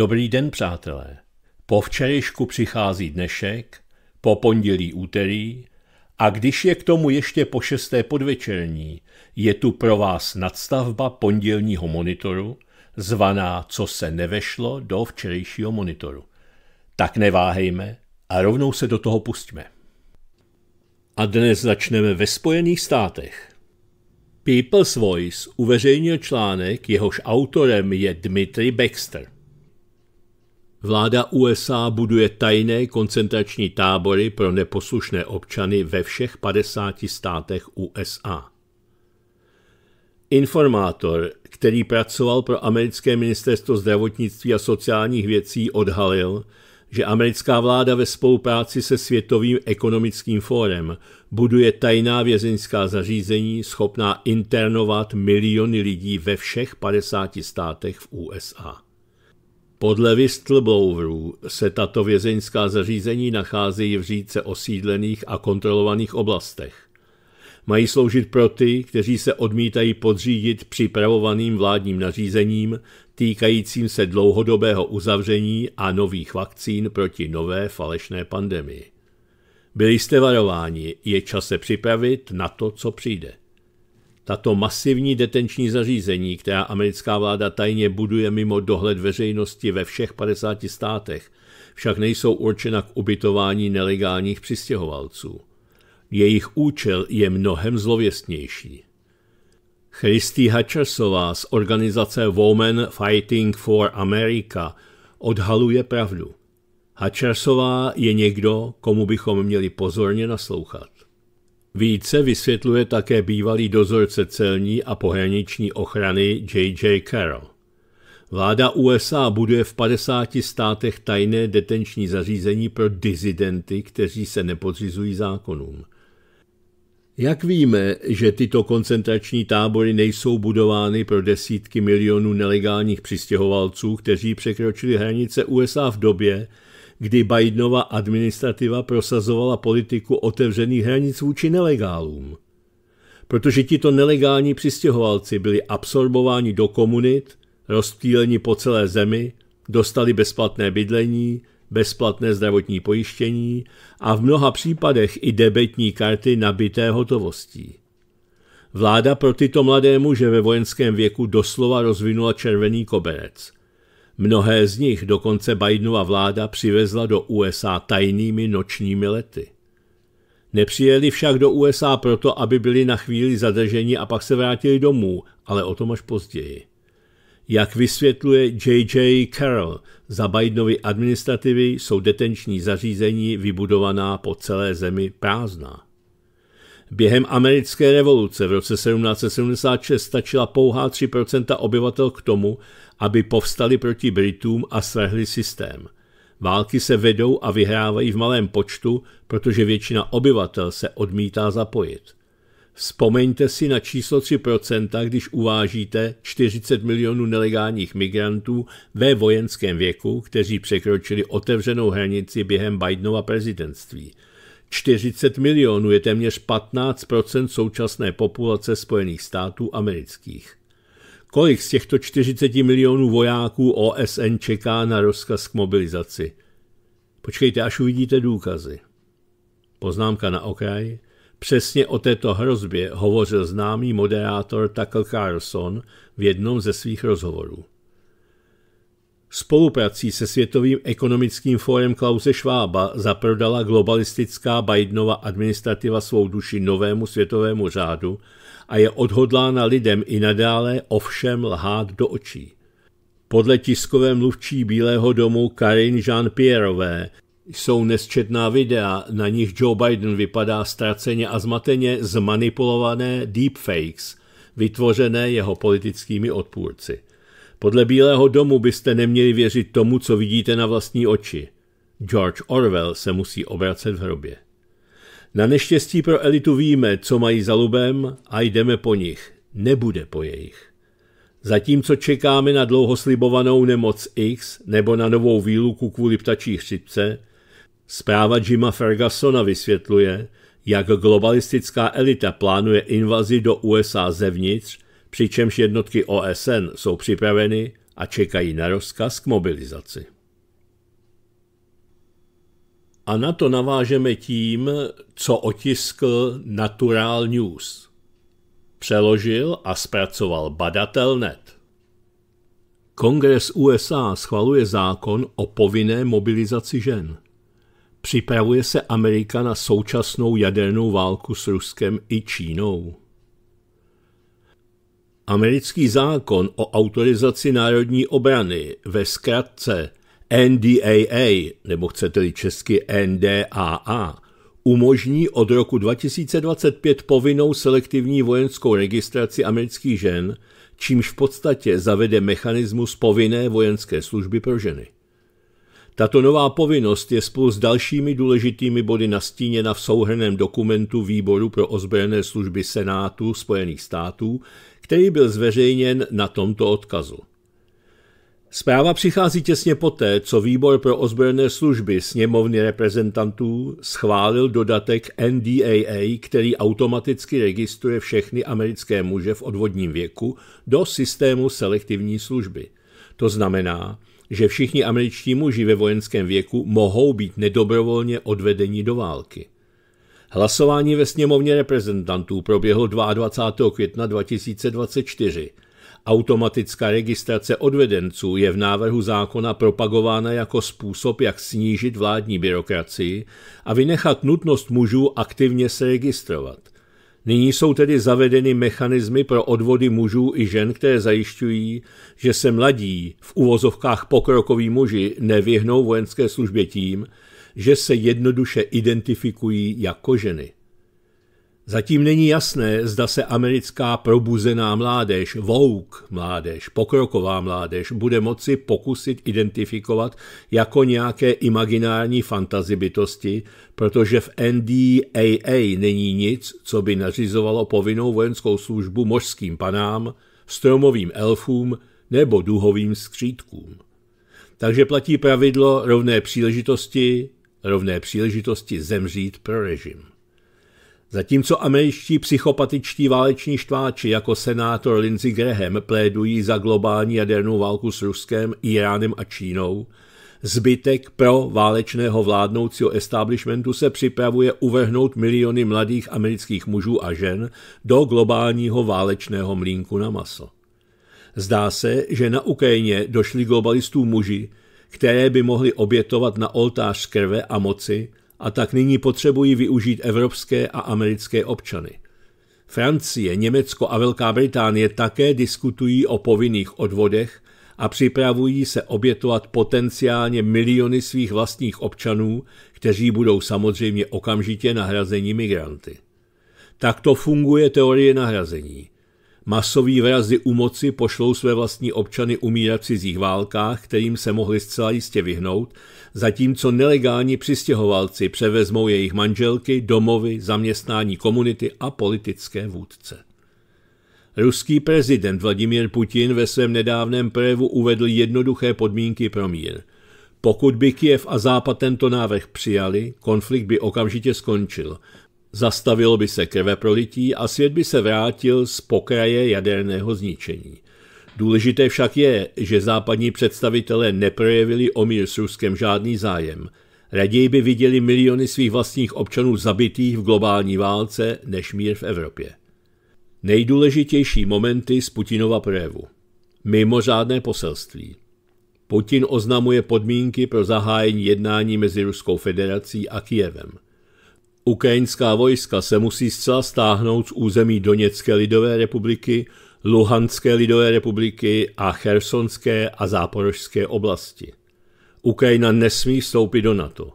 Dobrý den, přátelé. Po včerejšku přichází dnešek, po pondělí úterý a když je k tomu ještě po šesté podvečerní, je tu pro vás nadstavba pondělního monitoru, zvaná Co se nevešlo do včerejšího monitoru. Tak neváhejme a rovnou se do toho pustíme. A dnes začneme ve Spojených státech. People's Voice uveřejnil článek, jehož autorem je Dmitry Baxter – Vláda USA buduje tajné koncentrační tábory pro neposlušné občany ve všech 50 státech USA. Informátor, který pracoval pro americké ministerstvo zdravotnictví a sociálních věcí, odhalil, že americká vláda ve spolupráci se Světovým ekonomickým fórem buduje tajná vězeňská zařízení schopná internovat miliony lidí ve všech 50 státech v USA. Podle whistleblowerů se tato vězeňská zařízení nacházejí v říce osídlených a kontrolovaných oblastech. Mají sloužit pro ty, kteří se odmítají podřídit připravovaným vládním nařízením týkajícím se dlouhodobého uzavření a nových vakcín proti nové falešné pandemii. Byli jste varováni, je čas se připravit na to, co přijde. Tato masivní detenční zařízení, která americká vláda tajně buduje mimo dohled veřejnosti ve všech 50 státech, však nejsou určena k ubytování nelegálních přistěhovalců. Jejich účel je mnohem zlověstnější. Christy Hutchersová z organizace Women Fighting for America odhaluje pravdu. Hutchersová je někdo, komu bychom měli pozorně naslouchat. Více vysvětluje také bývalý dozorce celní a pohraniční ochrany J.J. Carroll. Vláda USA buduje v 50 státech tajné detenční zařízení pro dizidenty, kteří se nepodřizují zákonům. Jak víme, že tyto koncentrační tábory nejsou budovány pro desítky milionů nelegálních přistěhovalců, kteří překročili hranice USA v době, kdy Bidenova administrativa prosazovala politiku otevřených hranic vůči nelegálům. Protože tito nelegální přistěhovalci byli absorbováni do komunit, rozptýleni po celé zemi, dostali bezplatné bydlení, bezplatné zdravotní pojištění a v mnoha případech i debetní karty nabité hotovostí. Vláda pro tyto mladé muže ve vojenském věku doslova rozvinula červený koberec – Mnohé z nich dokonce Bidenova vláda přivezla do USA tajnými nočními lety. Nepřijeli však do USA proto, aby byli na chvíli zadrženi a pak se vrátili domů, ale o tom až později. Jak vysvětluje J.J. Carroll, za Bidenovy administrativy jsou detenční zařízení vybudovaná po celé zemi prázdná. Během americké revoluce v roce 1776 stačila pouhá 3% obyvatel k tomu, aby povstali proti Britům a strhli systém. Války se vedou a vyhrávají v malém počtu, protože většina obyvatel se odmítá zapojit. Vzpomeňte si na číslo 3%, když uvážíte 40 milionů nelegálních migrantů ve vojenském věku, kteří překročili otevřenou hranici během Bidenova prezidentství. 40 milionů je téměř 15% současné populace Spojených států amerických. Kolik z těchto 40 milionů vojáků OSN čeká na rozkaz k mobilizaci? Počkejte, až uvidíte důkazy. Poznámka na okraj. Přesně o této hrozbě hovořil známý moderátor Tucker Carlson v jednom ze svých rozhovorů. Spoluprací se Světovým ekonomickým fórem Klause Švába zaprodala globalistická Bidenova administrativa svou duši novému světovému řádu a je odhodlána lidem i nadále ovšem lhát do očí. Podle tiskové mluvčí Bílého domu Karin Jean-Pierreové jsou nesčetná videa, na nich Joe Biden vypadá ztraceně a zmateně zmanipulované deepfakes, vytvořené jeho politickými odpůrci. Podle Bílého domu byste neměli věřit tomu, co vidíte na vlastní oči. George Orwell se musí obracet v hrobě. Na neštěstí pro elitu víme, co mají za lubem a jdeme po nich. Nebude po jejich. Zatímco čekáme na dlouho slibovanou nemoc X nebo na novou výluku kvůli ptačí chřipce, zpráva Jima Fergusona vysvětluje, jak globalistická elita plánuje invazi do USA zevnitř, přičemž jednotky OSN jsou připraveny a čekají na rozkaz k mobilizaci. A na to navážeme tím, co otiskl Natural News. Přeložil a zpracoval Badatelnet. Kongres USA schvaluje zákon o povinné mobilizaci žen. Připravuje se Amerika na současnou jadernou válku s Ruskem i Čínou. Americký zákon o autorizaci národní obrany ve zkratce NDAA, nebo chcete-li česky NDAA, umožní od roku 2025 povinnou selektivní vojenskou registraci amerických žen, čímž v podstatě zavede mechanismus povinné vojenské služby pro ženy. Tato nová povinnost je spolu s dalšími důležitými body nastíněna v souhrném dokumentu Výboru pro ozbrojené služby Senátu Spojených států, který byl zveřejněn na tomto odkazu. Zpráva přichází těsně poté, co výbor pro ozbrojené služby sněmovny reprezentantů schválil dodatek NDAA, který automaticky registruje všechny americké muže v odvodním věku do systému selektivní služby. To znamená, že všichni američtí muži ve vojenském věku mohou být nedobrovolně odvedeni do války. Hlasování ve sněmovně reprezentantů proběhlo 22. května 2024 Automatická registrace odvedenců je v návrhu zákona propagována jako způsob, jak snížit vládní byrokracii a vynechat nutnost mužů aktivně se registrovat. Nyní jsou tedy zavedeny mechanismy pro odvody mužů i žen, které zajišťují, že se mladí, v uvozovkách pokrokoví muži, nevyhnou vojenské službě tím, že se jednoduše identifikují jako ženy. Zatím není jasné, zda se americká probuzená mládež, vouk mládež, pokroková mládež bude moci pokusit identifikovat jako nějaké imaginární fantazi bytosti, protože v NDAA není nic, co by nařizovalo povinnou vojenskou službu mořským panám, stromovým elfům nebo duhovým skřítkům. Takže platí pravidlo rovné příležitosti, rovné příležitosti zemřít pro režim. Zatímco američtí psychopatičtí váleční štváči jako senátor Lindsey Graham plédují za globální jadernou válku s Ruskem, Iránem a Čínou, zbytek pro válečného vládnoucího establishmentu se připravuje uvrhnout miliony mladých amerických mužů a žen do globálního válečného mlínku na maso. Zdá se, že na Ukrajině došli globalistů muži, které by mohli obětovat na oltář krve a moci, a tak nyní potřebují využít evropské a americké občany. Francie, Německo a Velká Británie také diskutují o povinných odvodech a připravují se obětovat potenciálně miliony svých vlastních občanů, kteří budou samozřejmě okamžitě nahrazeni migranty. Takto funguje teorie nahrazení. Masový vrazy u moci pošlou své vlastní občany umírat v cizích válkách, kterým se mohli zcela jistě vyhnout, zatímco nelegální přistěhovalci převezmou jejich manželky, domovy, zaměstnání komunity a politické vůdce. Ruský prezident Vladimír Putin ve svém nedávném projevu uvedl jednoduché podmínky pro mír. Pokud by Kiev a Západ tento návrh přijali, konflikt by okamžitě skončil – Zastavilo by se krveprolití a svět by se vrátil z pokraje jaderného zničení. Důležité však je, že západní představitelé neprojevili o mír s Ruskem žádný zájem. Raději by viděli miliony svých vlastních občanů zabitých v globální válce než mír v Evropě. Nejdůležitější momenty z Putinova projevu. Mimořádné poselství. Putin oznamuje podmínky pro zahájení jednání mezi Ruskou federací a Kijevem – Ukrajinská vojska se musí zcela stáhnout z území Doněcké lidové republiky, Luhanské lidové republiky a Chersonské a Záporožské oblasti. Ukrajina nesmí vstoupit do NATO.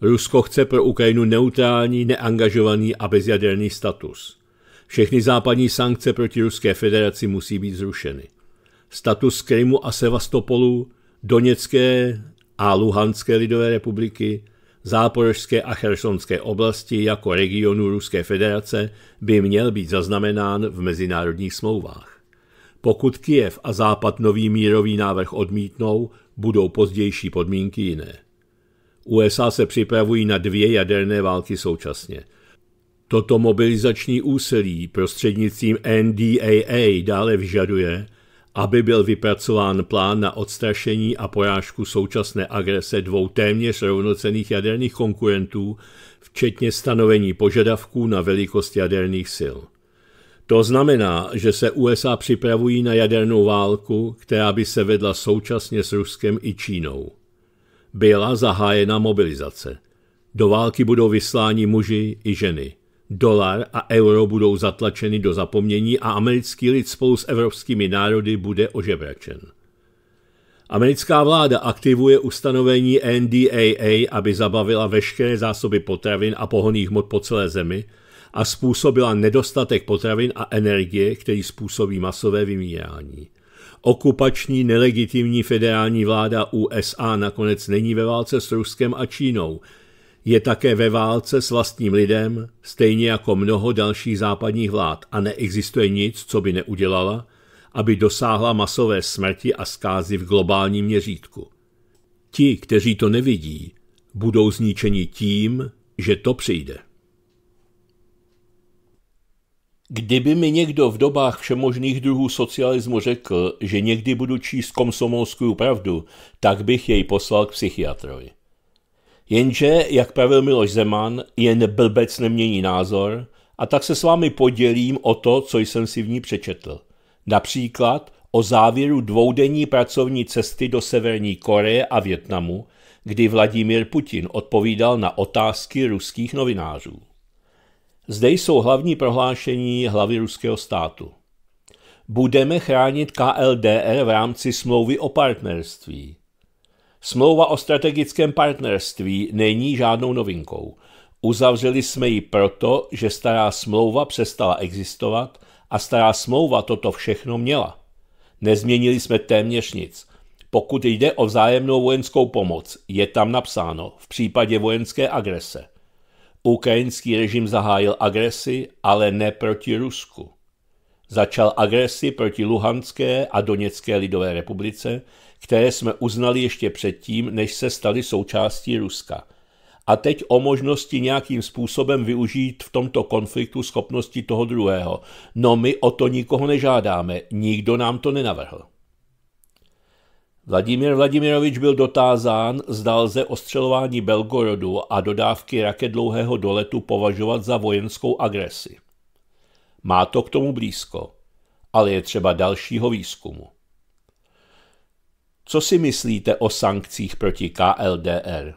Rusko chce pro Ukrajinu neutrální, neangažovaný a bezjaderný status. Všechny západní sankce proti Ruské federaci musí být zrušeny. Status Krymu a Sevastopolu, Doněcké a Luhanské lidové republiky, Záporožské a Chersonské oblasti jako regionu Ruské federace by měl být zaznamenán v mezinárodních smlouvách. Pokud Kiev a Západ nový mírový návrh odmítnou, budou pozdější podmínky jiné. USA se připravují na dvě jaderné války současně. Toto mobilizační úsilí prostřednictvím NDAA dále vyžaduje, aby byl vypracován plán na odstrašení a porážku současné agrese dvou téměř rovnocených jaderných konkurentů, včetně stanovení požadavků na velikost jaderných sil. To znamená, že se USA připravují na jadernou válku, která by se vedla současně s Ruskem i Čínou. Byla zahájena mobilizace. Do války budou vysláni muži i ženy. Dolar a euro budou zatlačeny do zapomnění a americký lid spolu s evropskými národy bude ožebračen. Americká vláda aktivuje ustanovení NDAA, aby zabavila veškeré zásoby potravin a pohonných hmot po celé zemi a způsobila nedostatek potravin a energie, který způsobí masové vymírání. Okupační nelegitimní federální vláda USA nakonec není ve válce s Ruskem a Čínou – je také ve válce s vlastním lidem, stejně jako mnoho dalších západních vlád a neexistuje nic, co by neudělala, aby dosáhla masové smrti a zkázy v globálním měřítku. Ti, kteří to nevidí, budou zničeni tím, že to přijde. Kdyby mi někdo v dobách všemožných druhů socialismu řekl, že někdy budu číst komsomolskou pravdu, tak bych jej poslal k psychiatrovi. Jenže, jak pravil Miloš Zeman, jen blbec nemění názor a tak se s vámi podělím o to, co jsem si v ní přečetl. Například o závěru dvoudenní pracovní cesty do Severní Koreje a Větnamu, kdy Vladimír Putin odpovídal na otázky ruských novinářů. Zde jsou hlavní prohlášení hlavy ruského státu. Budeme chránit KLDR v rámci smlouvy o partnerství – Smlouva o strategickém partnerství není žádnou novinkou. Uzavřeli jsme ji proto, že stará smlouva přestala existovat a stará smlouva toto všechno měla. Nezměnili jsme téměř nic. Pokud jde o vzájemnou vojenskou pomoc, je tam napsáno v případě vojenské agrese. Ukrajinský režim zahájil agresi, ale ne proti Rusku. Začal agresi proti Luhanské a Doněcké lidové republice, které jsme uznali ještě předtím, než se staly součástí Ruska. A teď o možnosti nějakým způsobem využít v tomto konfliktu schopnosti toho druhého. No my o to nikoho nežádáme, nikdo nám to nenavrhl. Vladimír Vladimirovič byl dotázán, zda lze ostřelování Belgorodu a dodávky raket dlouhého doletu považovat za vojenskou agresi. Má to k tomu blízko, ale je třeba dalšího výzkumu. Co si myslíte o sankcích proti KLDR?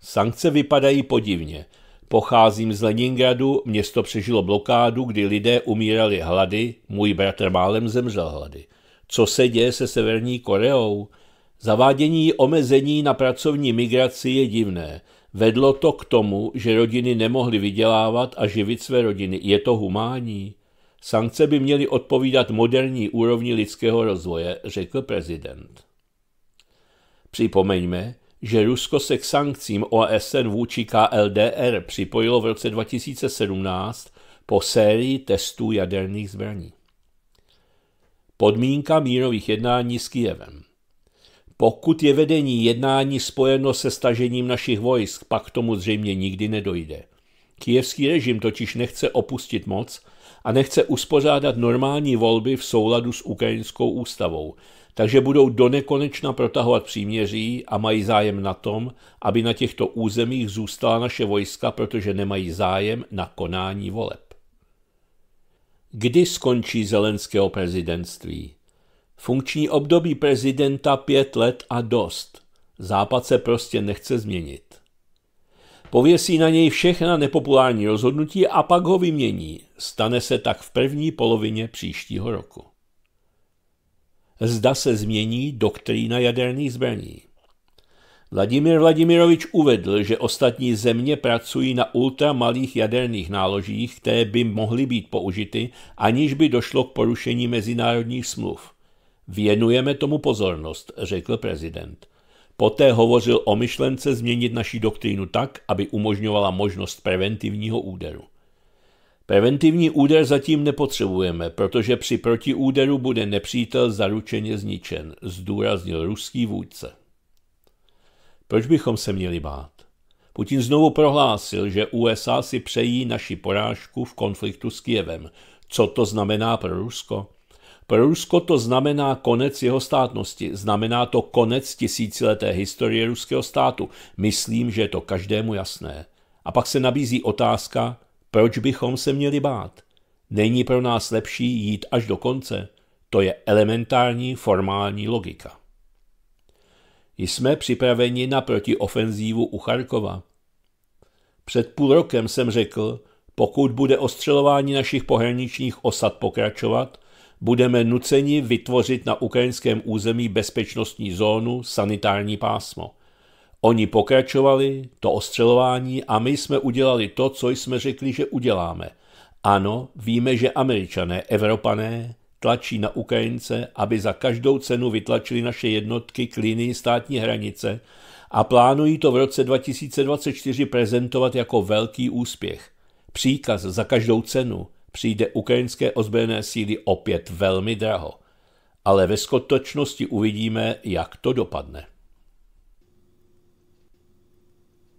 Sankce vypadají podivně. Pocházím z Leningradu, město přežilo blokádu, kdy lidé umírali hlady, můj bratr málem zemřel hlady. Co se děje se Severní Koreou? Zavádění omezení na pracovní migraci je divné. Vedlo to k tomu, že rodiny nemohly vydělávat a živit své rodiny. Je to humání? Sankce by měly odpovídat moderní úrovni lidského rozvoje, řekl prezident. Připomeňme, že Rusko se k sankcím OSN vůči KLDR připojilo v roce 2017 po sérii testů jaderných zbraní. Podmínka mírových jednání s Kijevem. Pokud je vedení jednání spojeno se stažením našich vojsk, pak tomu zřejmě nikdy nedojde. Kijevský režim totiž nechce opustit moc a nechce uspořádat normální volby v souladu s ukrajinskou ústavou, takže budou do nekonečna protahovat příměří a mají zájem na tom, aby na těchto územích zůstala naše vojska, protože nemají zájem na konání voleb. Kdy skončí zelenského prezidentství? Funkční období prezidenta pět let a dost. Západ se prostě nechce změnit. Pověsí na něj všechna nepopulární rozhodnutí a pak ho vymění. Stane se tak v první polovině příštího roku zda se změní doktrína jaderných zbraní. Vladimir Vladimirovič uvedl, že ostatní země pracují na ultramalých jaderných náložích, které by mohly být použity, aniž by došlo k porušení mezinárodních smluv. Věnujeme tomu pozornost, řekl prezident. Poté hovořil o myšlence změnit naši doktrínu tak, aby umožňovala možnost preventivního úderu. Preventivní úder zatím nepotřebujeme, protože při protiúderu bude nepřítel zaručeně zničen, zdůraznil ruský vůdce. Proč bychom se měli bát? Putin znovu prohlásil, že USA si přejí naši porážku v konfliktu s Kijevem. Co to znamená pro Rusko? Pro Rusko to znamená konec jeho státnosti, znamená to konec tisícileté historie ruského státu. Myslím, že je to každému jasné. A pak se nabízí otázka, proč bychom se měli bát? Není pro nás lepší jít až do konce? To je elementární formální logika. Jsme připraveni na protiofenzívu u Charkova. Před půl rokem jsem řekl, pokud bude ostřelování našich pohraničních osad pokračovat, budeme nuceni vytvořit na ukrajinském území bezpečnostní zónu, sanitární pásmo – Oni pokračovali, to ostřelování, a my jsme udělali to, co jsme řekli, že uděláme. Ano, víme, že američané, evropané, tlačí na Ukrajince, aby za každou cenu vytlačili naše jednotky k linii státní hranice a plánují to v roce 2024 prezentovat jako velký úspěch. Příkaz za každou cenu přijde ukrajinské ozbrojené síly opět velmi draho. Ale ve skutečnosti uvidíme, jak to dopadne.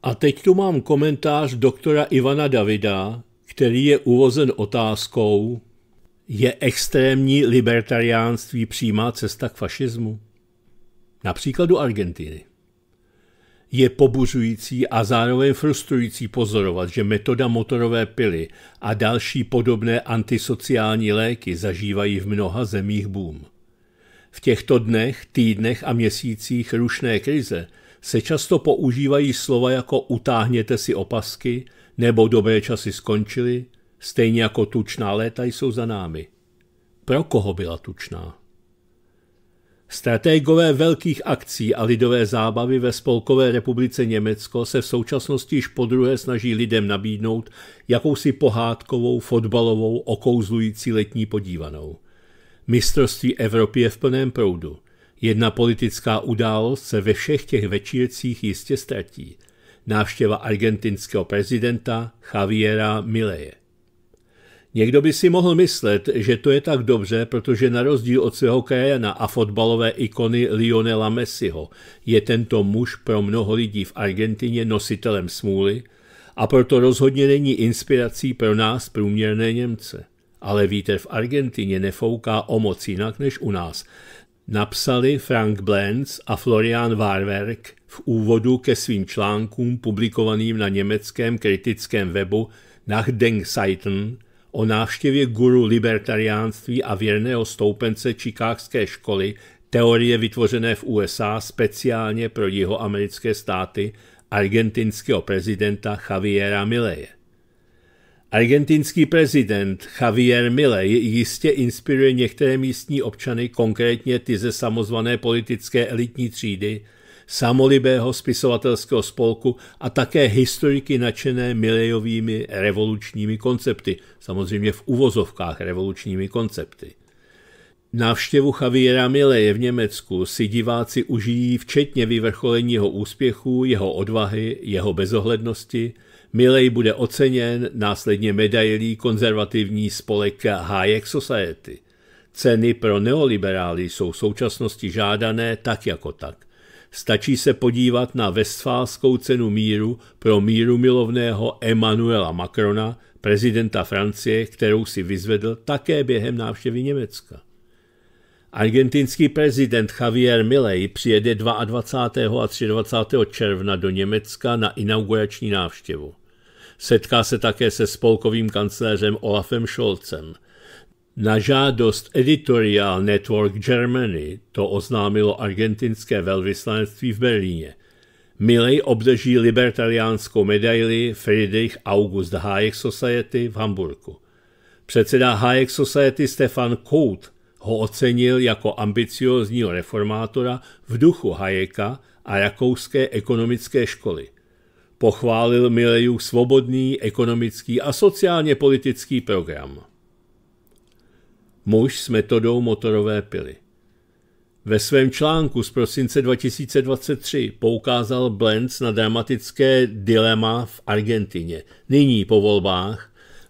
A teď tu mám komentář doktora Ivana Davida, který je uvozen otázkou, je extrémní libertariánství přímá cesta k fašismu? Na příkladu Argentiny. Je pobuřující a zároveň frustrující pozorovat, že metoda motorové pily a další podobné antisociální léky zažívají v mnoha zemích boom. V těchto dnech, týdnech a měsících rušné krize – se často používají slova jako utáhněte si opasky nebo dobré časy skončily, stejně jako tučná léta jsou za námi. Pro koho byla tučná? Strategové velkých akcí a lidové zábavy ve Spolkové republice Německo se v současnosti již podruhé snaží lidem nabídnout jakousi pohádkovou, fotbalovou, okouzlující letní podívanou. Mistrovství Evropy je v plném proudu. Jedna politická událost se ve všech těch večírcích jistě ztratí. Návštěva argentinského prezidenta Javiera Mileje. Někdo by si mohl myslet, že to je tak dobře, protože na rozdíl od svého krajana a fotbalové ikony Lionela Messiho je tento muž pro mnoho lidí v Argentině nositelem smůly a proto rozhodně není inspirací pro nás průměrné Němce. Ale vítr v Argentině nefouká o moc jinak než u nás napsali Frank Blends a Florian Warwerk v úvodu ke svým článkům publikovaným na německém kritickém webu Nach Denkseiten o návštěvě guru libertariánství a věrného stoupence Čikákské školy teorie vytvořené v USA speciálně pro jihoamerické státy argentinského prezidenta Javiera Mileje. Argentinský prezident Javier Milley jistě inspiruje některé místní občany, konkrétně ty ze samozvané politické elitní třídy, samolibého spisovatelského spolku a také historiky nadšené Milejovými revolučními koncepty, samozřejmě v uvozovkách revolučními koncepty. Návštěvu Javiera Mileje v Německu si diváci užijí včetně vyvrcholení jeho úspěchů, jeho odvahy, jeho bezohlednosti – Milej bude oceněn následně medailí konzervativní spolek Hayek Society. Ceny pro neoliberály jsou v současnosti žádané tak jako tak. Stačí se podívat na Westfálskou cenu míru pro míru milovného Emmanuela Macrona, prezidenta Francie, kterou si vyzvedl také během návštěvy Německa. Argentinský prezident Javier Milei přijede 22. a 23. června do Německa na inaugurační návštěvu. Setká se také se spolkovým kancléřem Olafem Scholzem. Na žádost Editorial Network Germany to oznámilo argentinské velvyslanectví v Berlíně. Milej obdrží libertariánskou medaili Friedrich August Hayek Society v Hamburgu. Předseda Hayek Society Stefan Kout ho ocenil jako ambiciozního reformátora v duchu Hayeka a rakouské ekonomické školy. Pochválil Mileju svobodný ekonomický a sociálně politický program. Muž s metodou motorové pily. Ve svém článku z prosince 2023 poukázal Blends na dramatické dilema v Argentině, nyní po volbách,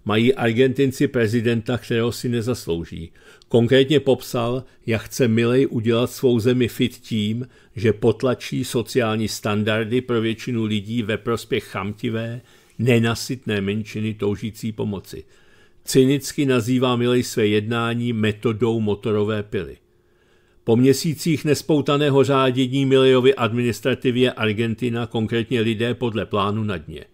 mají Argentinci prezidenta, kterého si nezaslouží. Konkrétně popsal, jak chce Milej udělat svou zemi fit tím, že potlačí sociální standardy pro většinu lidí ve prospěch chamtivé, nenasytné menšiny toužící pomoci. Cynicky nazývá Milej své jednání metodou motorové pily. Po měsících nespoutaného řádění Milejovi administrativě Argentina, konkrétně lidé podle plánu na dně –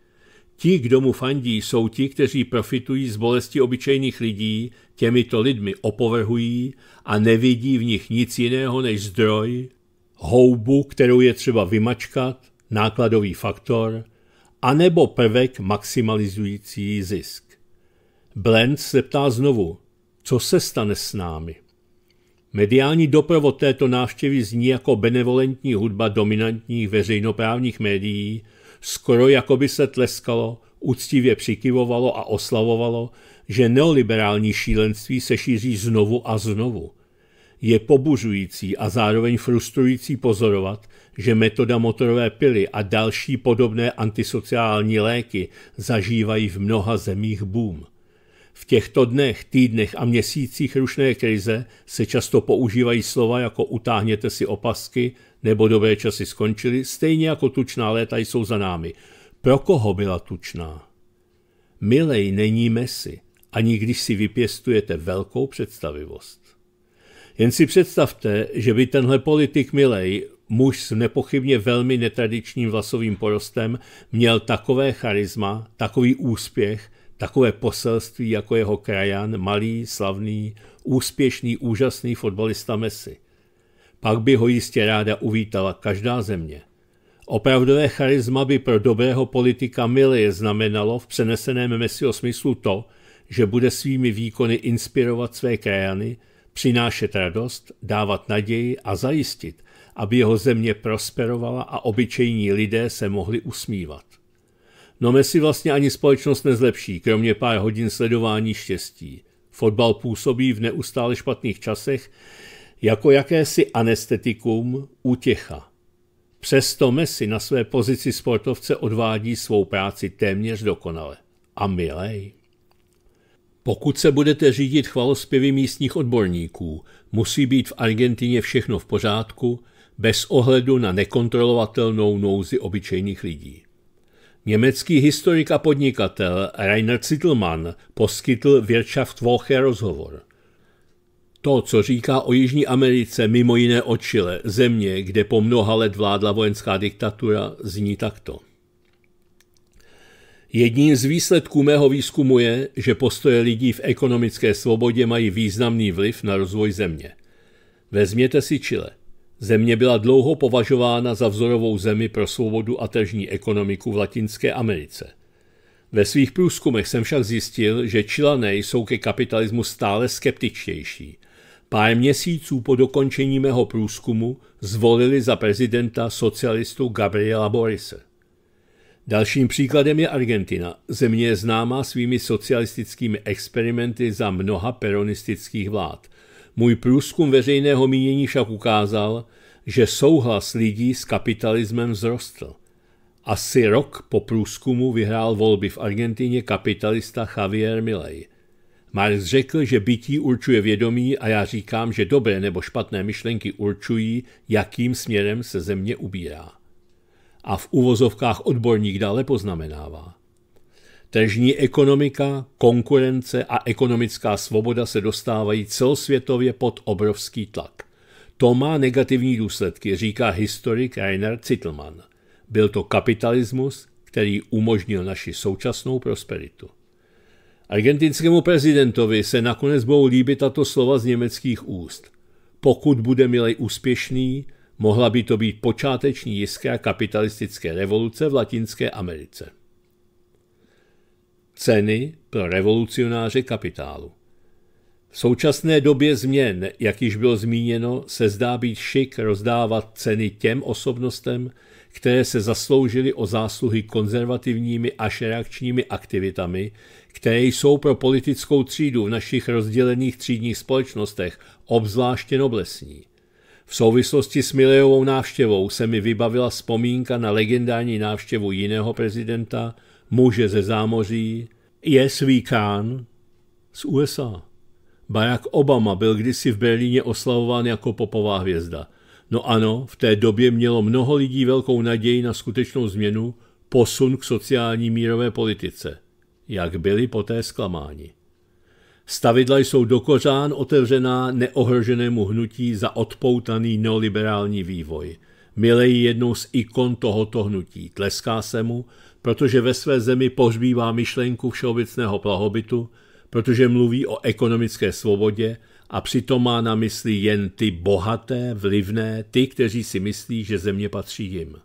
Ti, kdo mu fandí, jsou ti, kteří profitují z bolesti obyčejných lidí, těmito lidmi opovrhují a nevidí v nich nic jiného než zdroj, houbu, kterou je třeba vymačkat, nákladový faktor, anebo prvek maximalizující zisk. Blend se ptá znovu, co se stane s námi? Mediální doprovod této návštěvy zní jako benevolentní hudba dominantních veřejnoprávních médií, skoro jako by se tleskalo, úctivě přikivovalo a oslavovalo, že neoliberální šílenství se šíří znovu a znovu. Je pobuřující a zároveň frustrující pozorovat, že metoda motorové pily a další podobné antisociální léky zažívají v mnoha zemích boom. V těchto dnech, týdnech a měsících rušné krize se často používají slova jako utáhněte si opasky, Nebodové časy skončily, stejně jako tučná léta jsou za námi. Pro koho byla tučná? Milej není mesi, ani když si vypěstujete velkou představivost. Jen si představte, že by tenhle politik Milej, muž s nepochybně velmi netradičním vlasovým porostem, měl takové charisma, takový úspěch, takové poselství jako jeho krajan, malý, slavný, úspěšný, úžasný fotbalista Messi. Pak by ho jistě ráda uvítala každá země. Opravdové charisma by pro dobrého politika Milie znamenalo v přeneseném Messiho smyslu to, že bude svými výkony inspirovat své krajany, přinášet radost, dávat naději a zajistit, aby jeho země prosperovala a obyčejní lidé se mohli usmívat. No Messi vlastně ani společnost nezlepší, kromě pár hodin sledování štěstí. Fotbal působí v neustále špatných časech, jako jakési anestetikum útěcha. Přesto Messi na své pozici sportovce odvádí svou práci téměř dokonale. A milej. Pokud se budete řídit chvalospěvy místních odborníků, musí být v Argentině všechno v pořádku, bez ohledu na nekontrolovatelnou nouzi obyčejných lidí. Německý historik a podnikatel Rainer Zittelmann poskytl Wirtschaft Woche rozhovor. To, co říká o Jižní Americe, mimo jiné o Chile, země, kde po mnoha let vládla vojenská diktatura, zní takto. Jedním z výsledků mého výzkumu je, že postoje lidí v ekonomické svobodě mají významný vliv na rozvoj země. Vezměte si Chile. Země byla dlouho považována za vzorovou zemi pro svobodu a tržní ekonomiku v Latinské Americe. Ve svých průzkumech jsem však zjistil, že Čilané jsou ke kapitalismu stále skeptičtější. Pár měsíců po dokončení mého průzkumu zvolili za prezidenta socialistu Gabriela Borise. Dalším příkladem je Argentina. Země je známá svými socialistickými experimenty za mnoha peronistických vlád. Můj průzkum veřejného mínění však ukázal, že souhlas lidí s kapitalismem vzrostl. Asi rok po průzkumu vyhrál volby v Argentině kapitalista Javier Milei. Marx řekl, že bytí určuje vědomí a já říkám, že dobré nebo špatné myšlenky určují, jakým směrem se země ubírá. A v uvozovkách odborník dále poznamenává. Tržní ekonomika, konkurence a ekonomická svoboda se dostávají celosvětově pod obrovský tlak. To má negativní důsledky, říká historik Rainer Zittelmann. Byl to kapitalismus, který umožnil naši současnou prosperitu. Argentinskému prezidentovi se nakonec budou líbit tato slova z německých úst. Pokud bude Milej úspěšný, mohla by to být počáteční jiskra kapitalistické revoluce v Latinské Americe. Ceny pro revolucionáře kapitálu V současné době změn, jak již bylo zmíněno, se zdá být šik rozdávat ceny těm osobnostem, které se zasloužily o zásluhy konzervativními až reakčními aktivitami, které jsou pro politickou třídu v našich rozdělených třídních společnostech obzvláště noblesní. V souvislosti s Milejovou návštěvou se mi vybavila vzpomínka na legendární návštěvu jiného prezidenta, muže ze zámoří, we can, z USA. Barack Obama byl kdysi v Berlíně oslavován jako popová hvězda – No ano, v té době mělo mnoho lidí velkou naději na skutečnou změnu, posun k sociální mírové politice. Jak byli poté zklamáni. Stavidla jsou dokořán otevřená neohroženému hnutí za odpoutaný neoliberální vývoj. Milej jednou z ikon tohoto hnutí. Tleská se mu, protože ve své zemi pohřbívá myšlenku všeobecného plahobytu, protože mluví o ekonomické svobodě a přitom má na mysli jen ty bohaté, vlivné, ty, kteří si myslí, že země patří jim.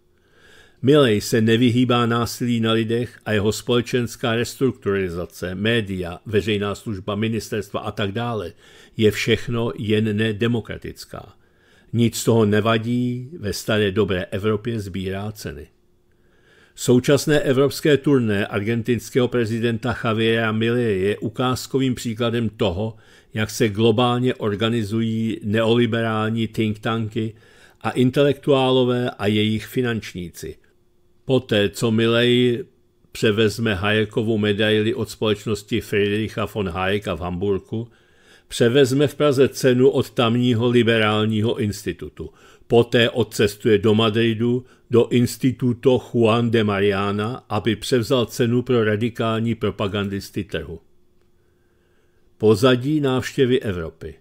Milej se nevyhýbá násilí na lidech a jeho společenská restrukturalizace, média, veřejná služba, ministerstva a tak dále je všechno jen nedemokratická. Nic z toho nevadí, ve staré dobré Evropě sbírá ceny. Současné evropské turné argentinského prezidenta Javiera Mille je ukázkovým příkladem toho, jak se globálně organizují neoliberální think tanky a intelektuálové a jejich finančníci. Poté, co Milley převezme Hayekovu medaili od společnosti Friedricha von Hayeka v Hamburku, převezme v Praze cenu od tamního liberálního institutu. Poté odcestuje do Madridu, do instituto Juan de Mariana, aby převzal cenu pro radikální propagandisty trhu. Pozadí návštěvy Evropy.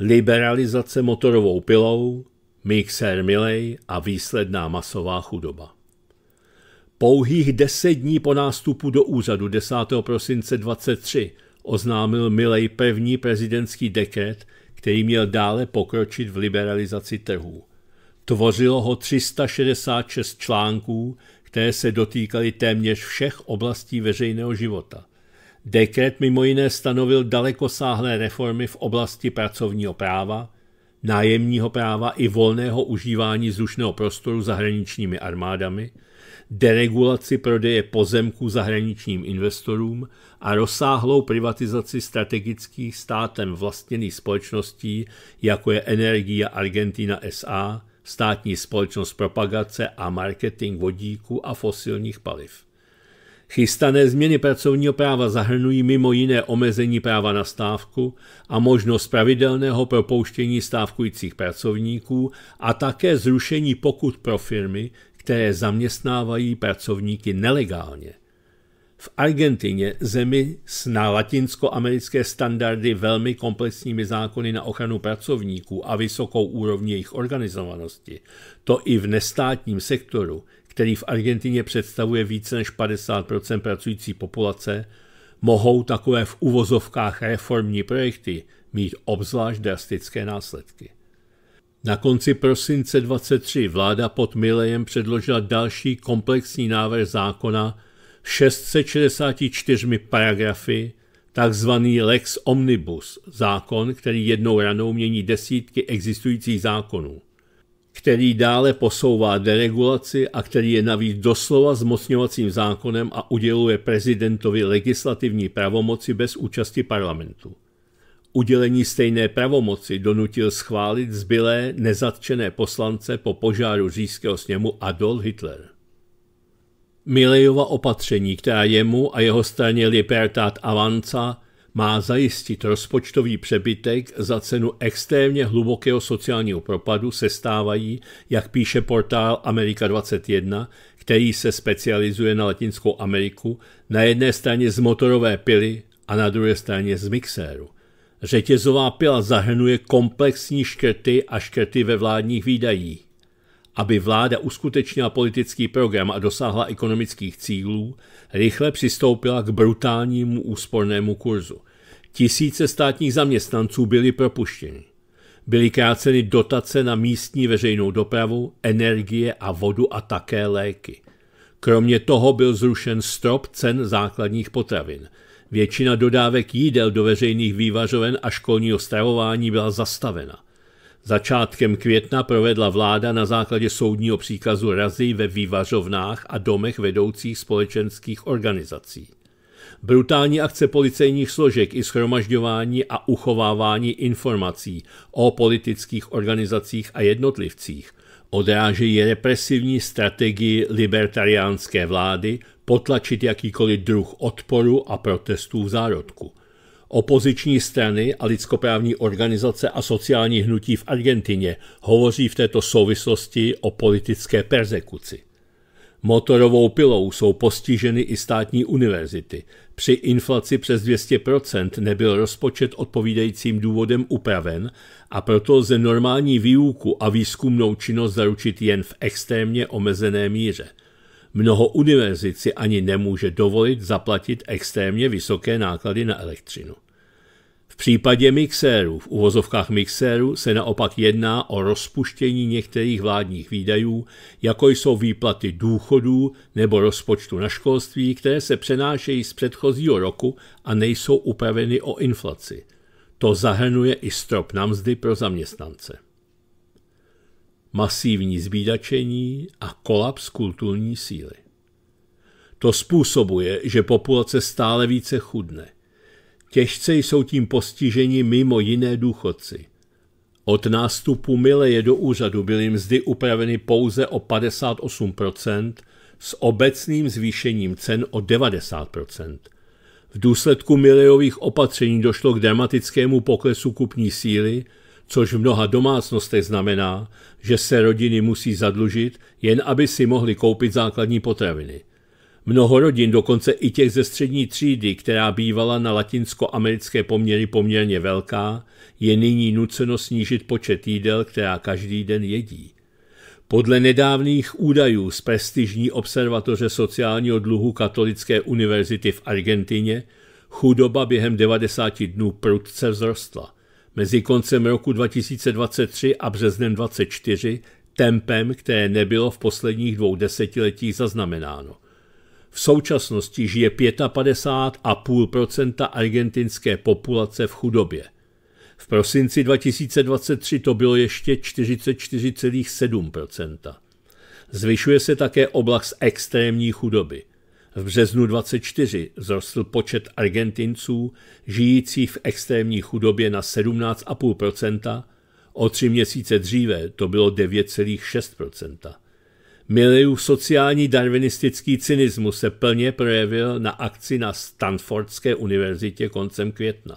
Liberalizace motorovou pilou, mixér Milej a výsledná masová chudoba. Pouhých deset dní po nástupu do úřadu 10. prosince 23 oznámil Milej první prezidentský dekret, který měl dále pokročit v liberalizaci trhů. Tvořilo ho 366 článků, které se dotýkaly téměř všech oblastí veřejného života – Dekret mimo jiné stanovil dalekosáhlé reformy v oblasti pracovního práva, nájemního práva i volného užívání zrušného prostoru zahraničními armádami, deregulaci prodeje pozemků zahraničním investorům a rozsáhlou privatizaci strategických státem vlastněných společností, jako je Energia Argentina SA, státní společnost propagace a marketing vodíku a fosilních paliv. Chystané změny pracovního práva zahrnují mimo jiné omezení práva na stávku a možnost pravidelného propouštění stávkujících pracovníků a také zrušení pokut pro firmy, které zaměstnávají pracovníky nelegálně. V Argentině, zemi s na latinskoamerické standardy velmi komplexními zákony na ochranu pracovníků a vysokou úrovni jejich organizovanosti, to i v nestátním sektoru který v Argentině představuje více než 50 pracující populace, mohou takové v uvozovkách reformní projekty mít obzvlášť drastické následky. Na konci prosince 23 vláda pod Milejem předložila další komplexní návrh zákona 664 paragrafy, takzvaný Lex Omnibus, zákon, který jednou ranou mění desítky existujících zákonů který dále posouvá deregulaci a který je navíc doslova zmocňovacím zákonem a uděluje prezidentovi legislativní pravomoci bez účasti parlamentu. Udělení stejné pravomoci donutil schválit zbylé nezatčené poslance po požáru říšského sněmu Adolf Hitler. Milejova opatření, která jemu a jeho straně Libertad Avanza má zajistit rozpočtový přebytek za cenu extrémně hlubokého sociálního propadu, se stávají, jak píše portál Amerika 21, který se specializuje na Latinskou Ameriku, na jedné straně z motorové pily a na druhé straně z mixéru. Řetězová pila zahrnuje komplexní škrty a škrty ve vládních výdajích. Aby vláda uskutečnila politický program a dosáhla ekonomických cílů, rychle přistoupila k brutálnímu úspornému kurzu. Tisíce státních zaměstnanců byly propuštěni. Byly kráceny dotace na místní veřejnou dopravu, energie a vodu a také léky. Kromě toho byl zrušen strop cen základních potravin. Většina dodávek jídel do veřejných vývažoven a školního stravování byla zastavena. Začátkem května provedla vláda na základě soudního příkazu razy ve vývažovnách a domech vedoucích společenských organizací. Brutální akce policejních složek i schromažďování a uchovávání informací o politických organizacích a jednotlivcích odrážejí represivní strategii libertariánské vlády potlačit jakýkoliv druh odporu a protestů v zárodku. Opoziční strany a lidskoprávní organizace a sociální hnutí v Argentině hovoří v této souvislosti o politické persekuci. Motorovou pilou jsou postiženy i státní univerzity, při inflaci přes 200% nebyl rozpočet odpovídajícím důvodem upraven a proto lze normální výuku a výzkumnou činnost zaručit jen v extrémně omezené míře. Mnoho univerzit si ani nemůže dovolit zaplatit extrémně vysoké náklady na elektřinu. V případě mixérů, v uvozovkách mixéru se naopak jedná o rozpuštění některých vládních výdajů, jako jsou výplaty důchodů nebo rozpočtu na školství, které se přenášejí z předchozího roku a nejsou upraveny o inflaci. To zahrnuje i strop na mzdy pro zaměstnance. Masivní zbídačení a kolaps kulturní síly. To způsobuje, že populace stále více chudne. Těžce jsou tím postiženi mimo jiné důchodci. Od nástupu Mileje do úřadu byly mzdy upraveny pouze o 58% s obecným zvýšením cen o 90%. V důsledku Milejových opatření došlo k dramatickému poklesu kupní síly, což v mnoha domácnostech znamená, že se rodiny musí zadlužit, jen aby si mohli koupit základní potraviny – Mnoho rodin, dokonce i těch ze střední třídy, která bývala na latinskoamerické poměry poměrně velká, je nyní nuceno snížit počet jídel, která každý den jedí. Podle nedávných údajů z prestižní observatoře sociálního dluhu Katolické univerzity v Argentině chudoba během 90 dnů prudce vzrostla. Mezi koncem roku 2023 a březnem 2024 tempem, které nebylo v posledních dvou desetiletích zaznamenáno. V současnosti žije 55,5 argentinské populace v chudobě. V prosinci 2023 to bylo ještě 44,7 Zvyšuje se také oblak z extrémní chudoby. V březnu 24 vzrostl počet Argentinců žijících v extrémní chudobě na 17,5 o tři měsíce dříve to bylo 9,6 Miliu sociální darwinistický cynismus se plně projevil na akci na Stanfordské univerzitě koncem května.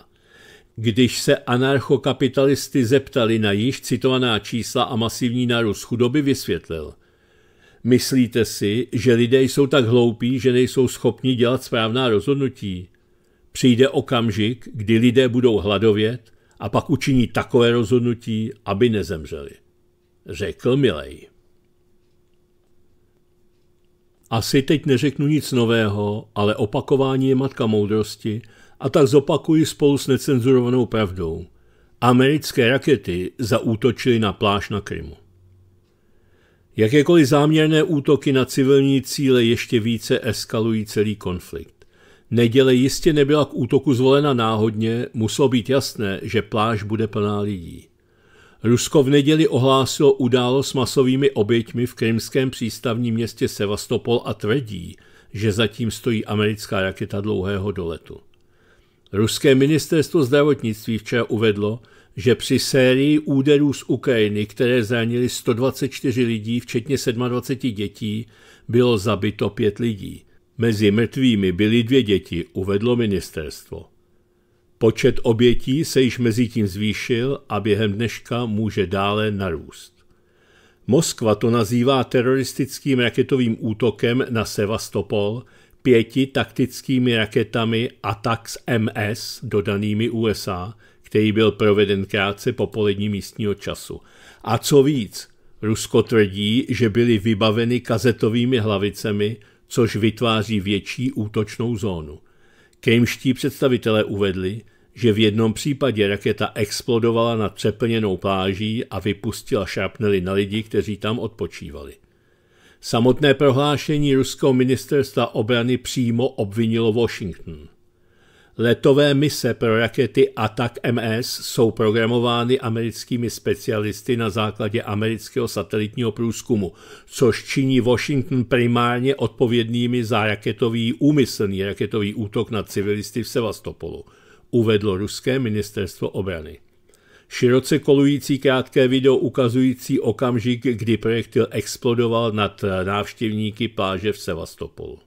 Když se anarchokapitalisty zeptali na již citovaná čísla a masivní nárůst chudoby, vysvětlil. Myslíte si, že lidé jsou tak hloupí, že nejsou schopni dělat správná rozhodnutí? Přijde okamžik, kdy lidé budou hladovět a pak učiní takové rozhodnutí, aby nezemřeli. Řekl Milej. Asi teď neřeknu nic nového, ale opakování je matka moudrosti a tak zopakuji spolu s necenzurovanou pravdou. Americké rakety zaútočily na pláž na Krymu. Jakékoliv záměrné útoky na civilní cíle ještě více eskalují celý konflikt. Neděle jistě nebyla k útoku zvolena náhodně, muselo být jasné, že pláž bude plná lidí. Rusko v neděli ohlásilo událost s masovými oběťmi v krymském přístavním městě Sevastopol a tvrdí, že zatím stojí americká raketa dlouhého doletu. Ruské ministerstvo zdravotnictví včera uvedlo, že při sérii úderů z Ukrajiny, které zranili 124 lidí, včetně 27 dětí, bylo zabito pět lidí. Mezi mrtvými byly dvě děti, uvedlo ministerstvo. Počet obětí se již mezi tím zvýšil a během dneška může dále narůst. Moskva to nazývá teroristickým raketovým útokem na Sevastopol, pěti taktickými raketami ATAX MS dodanými USA, který byl proveden krátce po polední místního času. A co víc, Rusko tvrdí, že byly vybaveny kazetovými hlavicemi, což vytváří větší útočnou zónu. Kejmští představitelé uvedli, že v jednom případě raketa explodovala nad přeplněnou pláží a vypustila šrapnely na lidi, kteří tam odpočívali. Samotné prohlášení ruského ministerstva obrany přímo obvinilo Washington – Letové mise pro rakety Atak MS jsou programovány americkými specialisty na základě amerického satelitního průzkumu, což činí Washington primárně odpovědnými za raketový úmyslný raketový útok na civilisty v Sevastopolu, uvedlo ruské ministerstvo obrany. Široce kolující krátké video ukazující okamžik, kdy projektil explodoval nad návštěvníky pláže v Sevastopolu.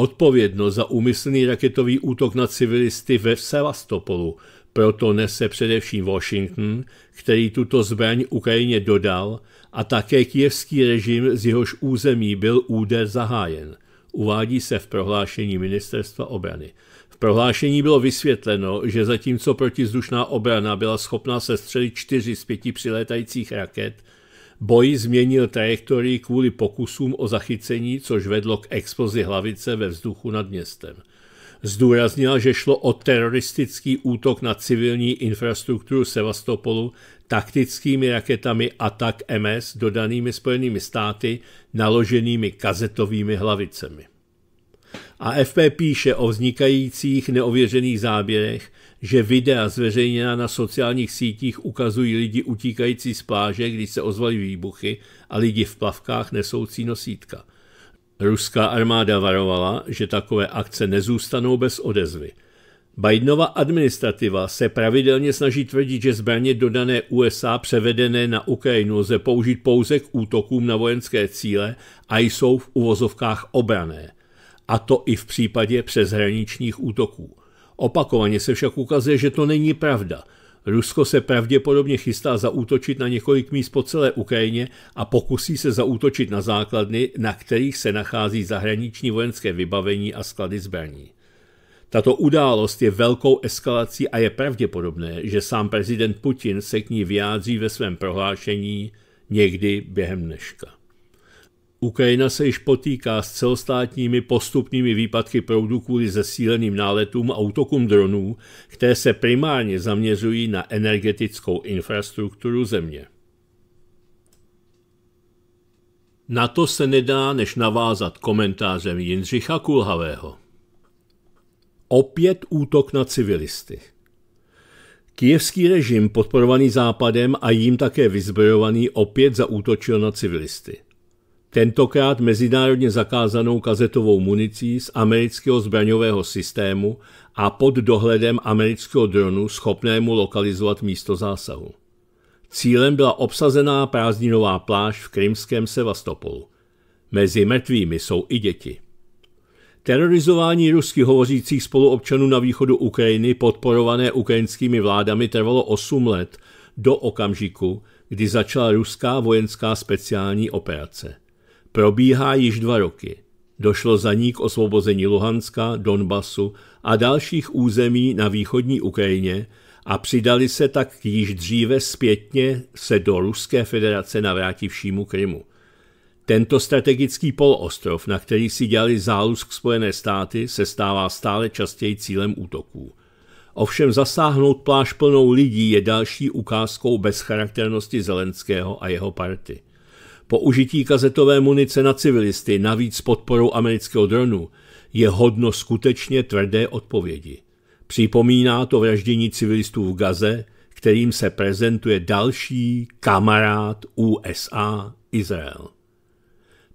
Odpovědnost za úmyslný raketový útok na civilisty ve Sevastopolu proto nese především Washington, který tuto zbraň Ukrajině dodal, a také kijevský režim, z jehož území byl úder zahájen. Uvádí se v prohlášení ministerstva obrany. V prohlášení bylo vysvětleno, že zatímco protizdušná obrana byla schopná sestřelit čtyři z pěti přilétajících raket, Boj změnil trajektorii kvůli pokusům o zachycení, což vedlo k explozi hlavice ve vzduchu nad městem. Zdůraznil, že šlo o teroristický útok na civilní infrastrukturu Sevastopolu taktickými raketami Atak MS dodanými Spojenými státy naloženými kazetovými hlavicemi. A píše o vznikajících neověřených záběrech, že videa zveřejněná na sociálních sítích ukazují lidi utíkající z pláže, když se ozvaly výbuchy a lidi v plavkách nesoucí nosítka. Ruská armáda varovala, že takové akce nezůstanou bez odezvy. Bidenova administrativa se pravidelně snaží tvrdit, že zbraně dodané USA převedené na Ukrajinu lze použít pouze k útokům na vojenské cíle a jsou v uvozovkách obrané. A to i v případě přeshraničních útoků. Opakovaně se však ukazuje, že to není pravda. Rusko se pravděpodobně chystá zaútočit na několik míst po celé Ukrajině a pokusí se zaútočit na základny, na kterých se nachází zahraniční vojenské vybavení a sklady zbraní. Tato událost je velkou eskalací a je pravděpodobné, že sám prezident Putin se k ní vyjádří ve svém prohlášení někdy během dneška. Ukrajina se již potýká s celostátními postupnými výpadky proudu kvůli zesíleným náletům a útokům dronů, které se primárně zaměřují na energetickou infrastrukturu země. Na to se nedá než navázat komentářem Jindřicha Kulhavého. Opět útok na civilisty. Kijevský režim, podporovaný Západem a jím také vyzbrojovaný, opět zaútočil na civilisty – tentokrát mezinárodně zakázanou kazetovou municí z amerického zbraňového systému a pod dohledem amerického dronu schopnému lokalizovat místo zásahu. Cílem byla obsazená prázdninová pláž v krymském Sevastopolu. Mezi mrtvými jsou i děti. Terorizování rusky hovořících spoluobčanů na východu Ukrajiny podporované ukrajinskými vládami trvalo 8 let do okamžiku, kdy začala ruská vojenská speciální operace – probíhá již dva roky. Došlo za ní k osvobození Luhanska, Donbasu a dalších území na východní Ukrajině a přidali se tak již dříve zpětně se do Ruské federace navrátivšímu Krymu. Tento strategický poloostrov, na který si dělali zálusk Spojené státy, se stává stále častěji cílem útoků. Ovšem zasáhnout pláž plnou lidí je další ukázkou bezcharakternosti Zelenského a jeho party. Použití kazetové munice na civilisty, navíc s podporou amerického dronu, je hodno skutečně tvrdé odpovědi. Připomíná to vraždění civilistů v Gaze, kterým se prezentuje další kamarád USA Izrael.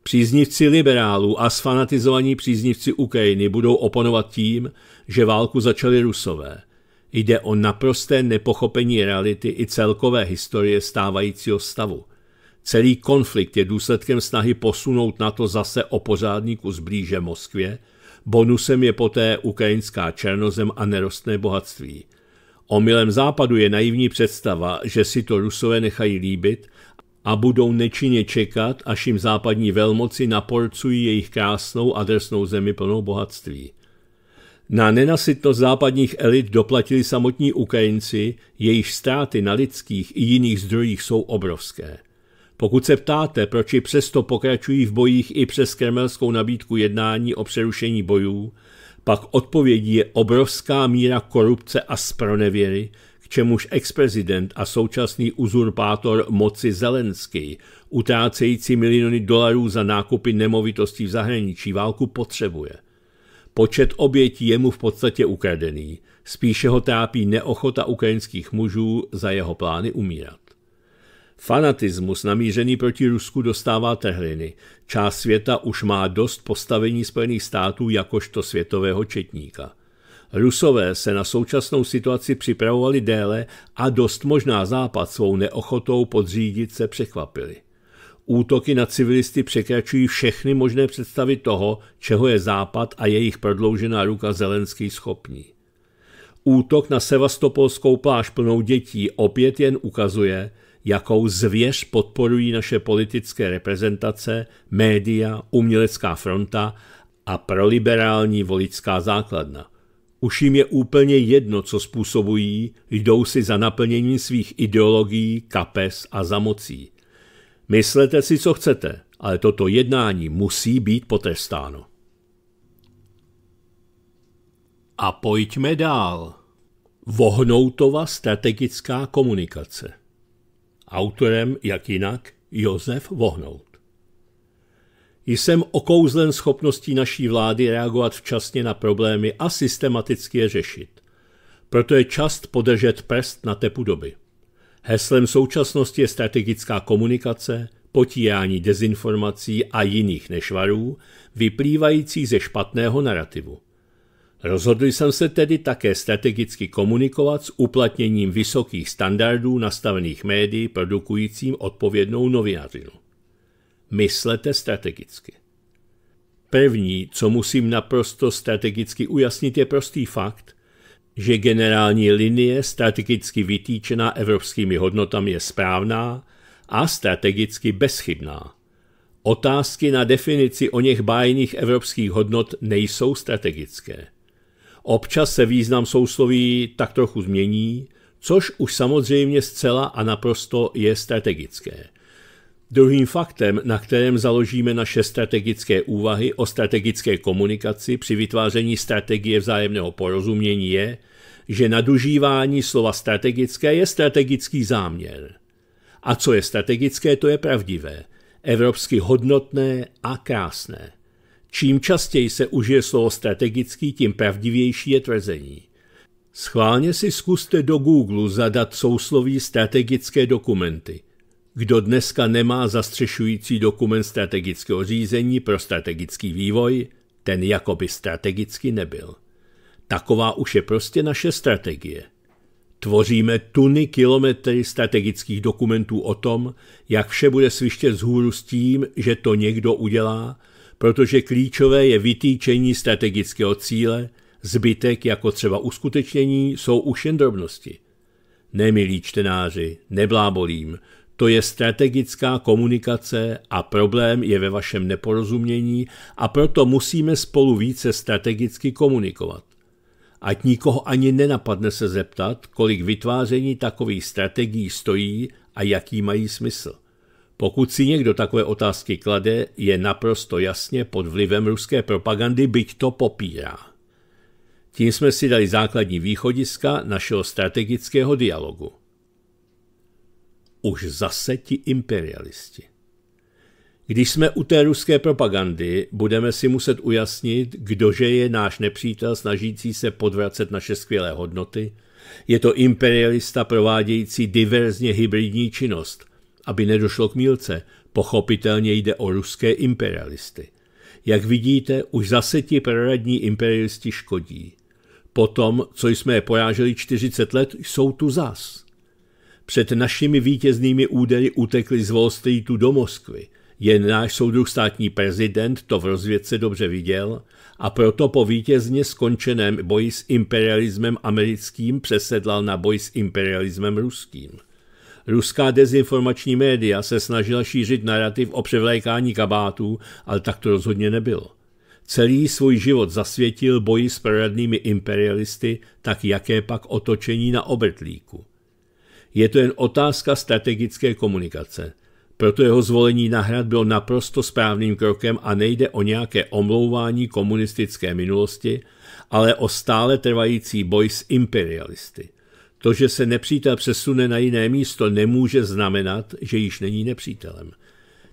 Příznivci liberálů a sfanatizovaní příznivci Ukrajiny budou oponovat tím, že válku začali rusové. Jde o naprosté nepochopení reality i celkové historie stávajícího stavu. Celý konflikt je důsledkem snahy posunout na to zase o pořádníku zblíže blíže Moskvě, bonusem je poté ukrajinská černozem a nerostné bohatství. Omylem západu je naivní představa, že si to rusové nechají líbit a budou nečinně čekat, až jim západní velmoci naporcují jejich krásnou a drsnou zemi plnou bohatství. Na nenasytnost západních elit doplatili samotní Ukrajinci, jejich ztráty na lidských i jiných zdrojích jsou obrovské – pokud se ptáte, proč i přesto pokračují v bojích i přes kremelskou nabídku jednání o přerušení bojů, pak odpovědí je obrovská míra korupce a spronevěry, k čemuž ex-prezident a současný uzurpátor moci Zelenský, utrácející miliony dolarů za nákupy nemovitostí v zahraničí, válku potřebuje. Počet obětí je mu v podstatě ukradený, spíše ho trápí neochota ukrajinských mužů za jeho plány umírat. Fanatismus namířený proti Rusku dostává tehliny. Část světa už má dost postavení Spojených států jakožto světového četníka. Rusové se na současnou situaci připravovali déle a dost možná Západ svou neochotou podřídit se překvapili. Útoky na civilisty překračují všechny možné představy toho, čeho je Západ a jejich prodloužená ruka Zelenský schopní. Útok na sevastopolskou pláž plnou dětí opět jen ukazuje, jakou zvěř podporují naše politické reprezentace, média, umělecká fronta a proliberální voličská základna. Už jim je úplně jedno, co způsobují, jdou si za naplněním svých ideologií, kapes a zamocí. Myslete si, co chcete, ale toto jednání musí být potrestáno. A pojďme dál. Vohnoutova strategická komunikace – Autorem, jak jinak, Josef Vohnout. Jsem okouzlen schopností naší vlády reagovat včasně na problémy a systematicky je řešit. Proto je čast podržet prst na tepu doby. Heslem současnosti je strategická komunikace, potírání dezinformací a jiných nešvarů, vyplývající ze špatného narrativu. Rozhodl jsem se tedy také strategicky komunikovat s uplatněním vysokých standardů nastavených médií produkujícím odpovědnou novinařinu. Myslete strategicky. První, co musím naprosto strategicky ujasnit, je prostý fakt, že generální linie strategicky vytýčená evropskými hodnotami je správná a strategicky bezchybná. Otázky na definici o něch bájných evropských hodnot nejsou strategické – Občas se význam sousloví tak trochu změní, což už samozřejmě zcela a naprosto je strategické. Druhým faktem, na kterém založíme naše strategické úvahy o strategické komunikaci při vytváření strategie vzájemného porozumění je, že nadužívání slova strategické je strategický záměr. A co je strategické, to je pravdivé, evropsky hodnotné a krásné. Čím častěji se užije slovo strategický, tím pravdivější je tvrzení. Schválně si zkuste do Google zadat sousloví strategické dokumenty. Kdo dneska nemá zastřešující dokument strategického řízení pro strategický vývoj, ten jakoby strategicky nebyl. Taková už je prostě naše strategie. Tvoříme tuny kilometry strategických dokumentů o tom, jak vše bude svištět z hůru s tím, že to někdo udělá – protože klíčové je vytýčení strategického cíle, zbytek jako třeba uskutečnění jsou už jen drobnosti. Nemilí čtenáři, neblábolím, to je strategická komunikace a problém je ve vašem neporozumění a proto musíme spolu více strategicky komunikovat. Ať nikoho ani nenapadne se zeptat, kolik vytváření takových strategií stojí a jaký mají smysl. Pokud si někdo takové otázky klade, je naprosto jasně pod vlivem ruské propagandy, byť to popírá. Tím jsme si dali základní východiska našeho strategického dialogu. Už zase ti imperialisti. Když jsme u té ruské propagandy, budeme si muset ujasnit, kdože je náš nepřítel snažící se podvracet naše skvělé hodnoty. Je to imperialista provádějící diverzně hybridní činnost – aby nedošlo k mílce. Pochopitelně jde o ruské imperialisty. Jak vidíte, už zase ti proradní imperialisti škodí. Potom, co jsme je poráželi 40 let, jsou tu zas. Před našimi vítěznými údery utekli z Wall Streetu do Moskvy. Jen náš soudruh státní prezident to v rozvědce dobře viděl a proto po vítězně skončeném boji s imperialismem americkým přesedlal na boj s imperialismem ruským – Ruská dezinformační média se snažila šířit narrativ o převlékání kabátů, ale tak to rozhodně nebylo. Celý svůj život zasvětil boji s proradnými imperialisty, tak jaké pak otočení na obrtlíku. Je to jen otázka strategické komunikace. Proto jeho zvolení na hrad bylo naprosto správným krokem a nejde o nějaké omlouvání komunistické minulosti, ale o stále trvající boj s imperialisty – to, že se nepřítel přesune na jiné místo, nemůže znamenat, že již není nepřítelem.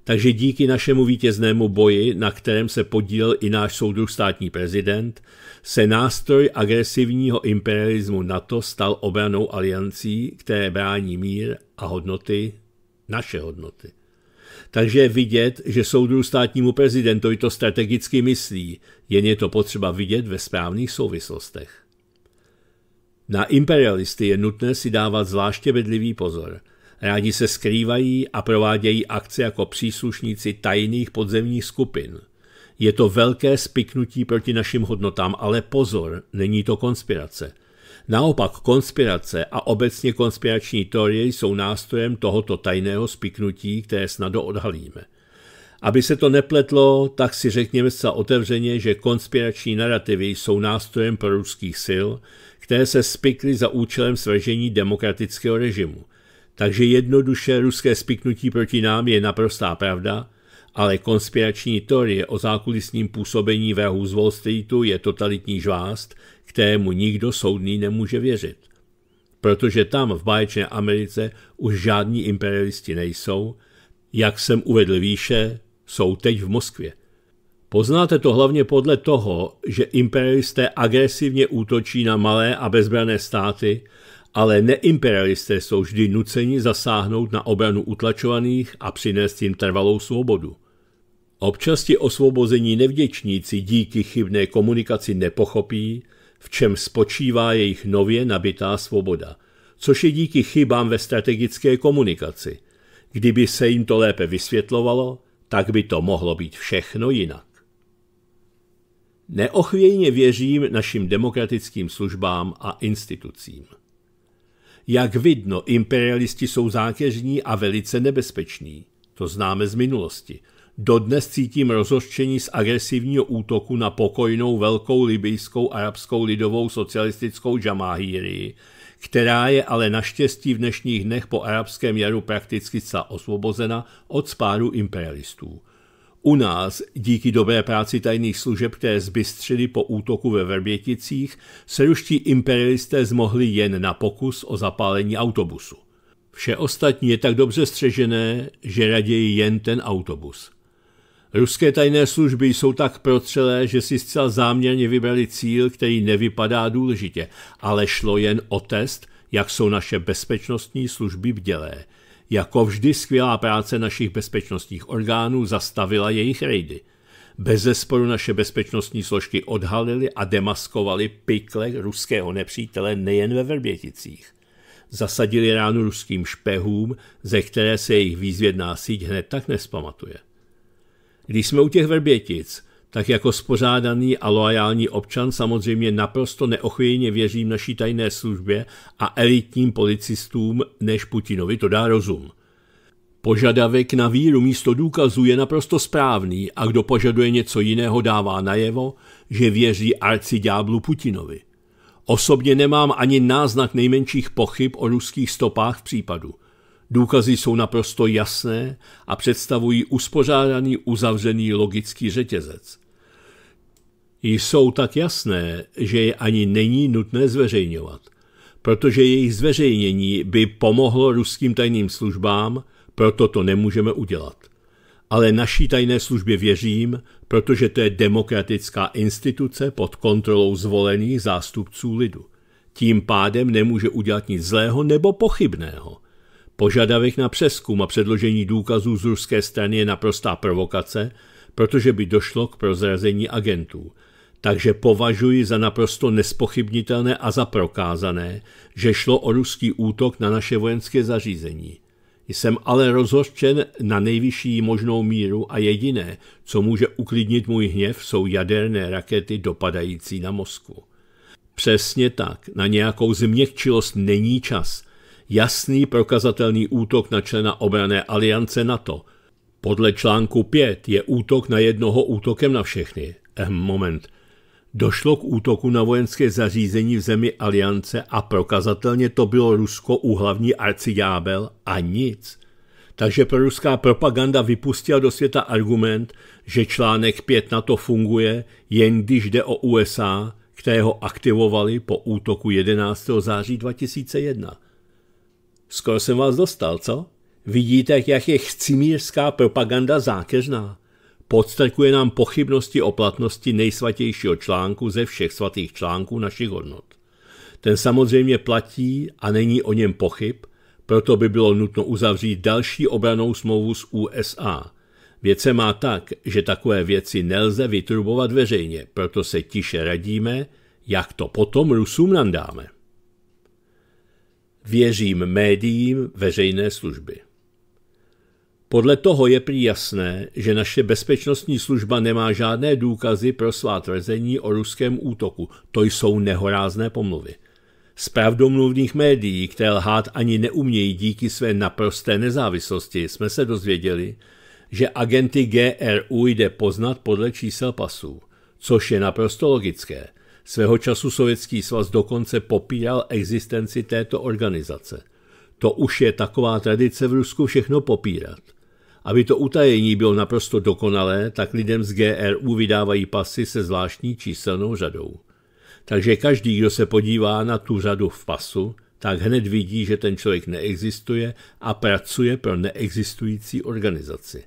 Takže díky našemu vítěznému boji, na kterém se podílel i náš soudruh státní prezident, se nástroj agresivního imperialismu NATO stal obranou aliancí, které brání mír a hodnoty, naše hodnoty. Takže vidět, že soudruh státnímu prezidentovi to strategicky myslí, jen je to potřeba vidět ve správných souvislostech. Na imperialisty je nutné si dávat zvláště bedlivý pozor. Rádi se skrývají a provádějí akce jako příslušníci tajných podzemních skupin. Je to velké spiknutí proti našim hodnotám, ale pozor, není to konspirace. Naopak konspirace a obecně konspirační teorie jsou nástrojem tohoto tajného spiknutí, které snadno odhalíme. Aby se to nepletlo, tak si řekněme zcela otevřeně, že konspirační narrativy jsou nástrojem ruských sil, které se spikly za účelem svržení demokratického režimu. Takže jednoduše ruské spiknutí proti nám je naprostá pravda, ale konspirační teorie o zákulisním působení vrahů z Wall Streetu je totalitní žvást, kterému nikdo soudný nemůže věřit. Protože tam v báječné Americe už žádní imperialisti nejsou, jak jsem uvedl výše, jsou teď v Moskvě. Poznáte to hlavně podle toho, že imperialisté agresivně útočí na malé a bezbrané státy, ale neimperialisté jsou vždy nuceni zasáhnout na obranu utlačovaných a přinést jim trvalou svobodu. Občas ti osvobození nevděčníci díky chybné komunikaci nepochopí, v čem spočívá jejich nově nabitá svoboda, což je díky chybám ve strategické komunikaci. Kdyby se jim to lépe vysvětlovalo, tak by to mohlo být všechno jinak. Neochvějně věřím našim demokratickým službám a institucím. Jak vidno, imperialisti jsou zákeřní a velice nebezpeční. To známe z minulosti. Dodnes cítím rozhořčení z agresivního útoku na pokojnou velkou libijskou arabskou lidovou socialistickou džamáhírii, která je ale naštěstí v dnešních dnech po arabském jaru prakticky zcela osvobozena od spáru imperialistů. U nás díky dobré práci tajných služeb, které zbystřili po útoku ve Vrběticích, se ruští imperialisté zmohli jen na pokus o zapálení autobusu. Vše ostatní je tak dobře střežené, že raději jen ten autobus. Ruské tajné služby jsou tak protřelé, že si zcela záměrně vybrali cíl, který nevypadá důležitě, ale šlo jen o test, jak jsou naše bezpečnostní služby bdělé – jako vždy skvělá práce našich bezpečnostních orgánů zastavila jejich rejdy. Bez zesporu naše bezpečnostní složky odhalily a demaskovaly pikle ruského nepřítele nejen ve Verběticích. Zasadili ránu ruským špehům, ze které se jejich výzvědná síť hned tak nespamatuje. Když jsme u těch Verbětic, tak jako spořádaný a loajální občan samozřejmě naprosto neochvějně věřím naší tajné službě a elitním policistům než Putinovi, to dá rozum. Požadavek na víru místo důkazu je naprosto správný a kdo požaduje něco jiného, dává najevo, že věří dňáblu Putinovi. Osobně nemám ani náznak nejmenších pochyb o ruských stopách v případu. Důkazy jsou naprosto jasné a představují uspořádaný uzavřený logický řetězec. Jsou tak jasné, že je ani není nutné zveřejňovat, protože jejich zveřejnění by pomohlo ruským tajným službám, proto to nemůžeme udělat. Ale naší tajné službě věřím, protože to je demokratická instituce pod kontrolou zvolených zástupců lidu. Tím pádem nemůže udělat nic zlého nebo pochybného – Požadavek na přeskum a předložení důkazů z ruské strany je naprostá provokace, protože by došlo k prozrazení agentů. Takže považuji za naprosto nespochybnitelné a za prokázané, že šlo o ruský útok na naše vojenské zařízení. Jsem ale rozhořčen na nejvyšší možnou míru a jediné, co může uklidnit můj hněv, jsou jaderné rakety dopadající na Moskvu. Přesně tak, na nějakou změkčilost není čas – jasný prokazatelný útok na člena obrané aliance NATO. Podle článku 5 je útok na jednoho útokem na všechny. Ehm, moment. Došlo k útoku na vojenské zařízení v zemi aliance a prokazatelně to bylo Rusko hlavní arcidábel a nic. Takže pro ruská propaganda vypustila do světa argument, že článek 5 to funguje, jen když jde o USA, které ho aktivovali po útoku 11. září 2001. Skoro jsem vás dostal, co? Vidíte, jak je chcimířská propaganda zákeřná. Podstrkuje nám pochybnosti o platnosti nejsvatějšího článku ze všech svatých článků našich hodnot. Ten samozřejmě platí a není o něm pochyb, proto by bylo nutno uzavřít další obranou smlouvu s USA. Věc se má tak, že takové věci nelze vytrubovat veřejně, proto se tiše radíme, jak to potom Rusům nandáme. Věřím médiím veřejné služby. Podle toho je prý jasné, že naše bezpečnostní služba nemá žádné důkazy pro svá tvrzení o ruském útoku. To jsou nehorázné pomluvy. Z pravdomluvných médií, které lhát ani neumějí díky své naprosté nezávislosti, jsme se dozvěděli, že agenty GRU jde poznat podle čísel pasů, což je naprosto logické – Svého času Sovětský svaz dokonce popíral existenci této organizace. To už je taková tradice v Rusku všechno popírat. Aby to utajení bylo naprosto dokonalé, tak lidem z GRU vydávají pasy se zvláštní číselnou řadou. Takže každý, kdo se podívá na tu řadu v pasu, tak hned vidí, že ten člověk neexistuje a pracuje pro neexistující organizaci.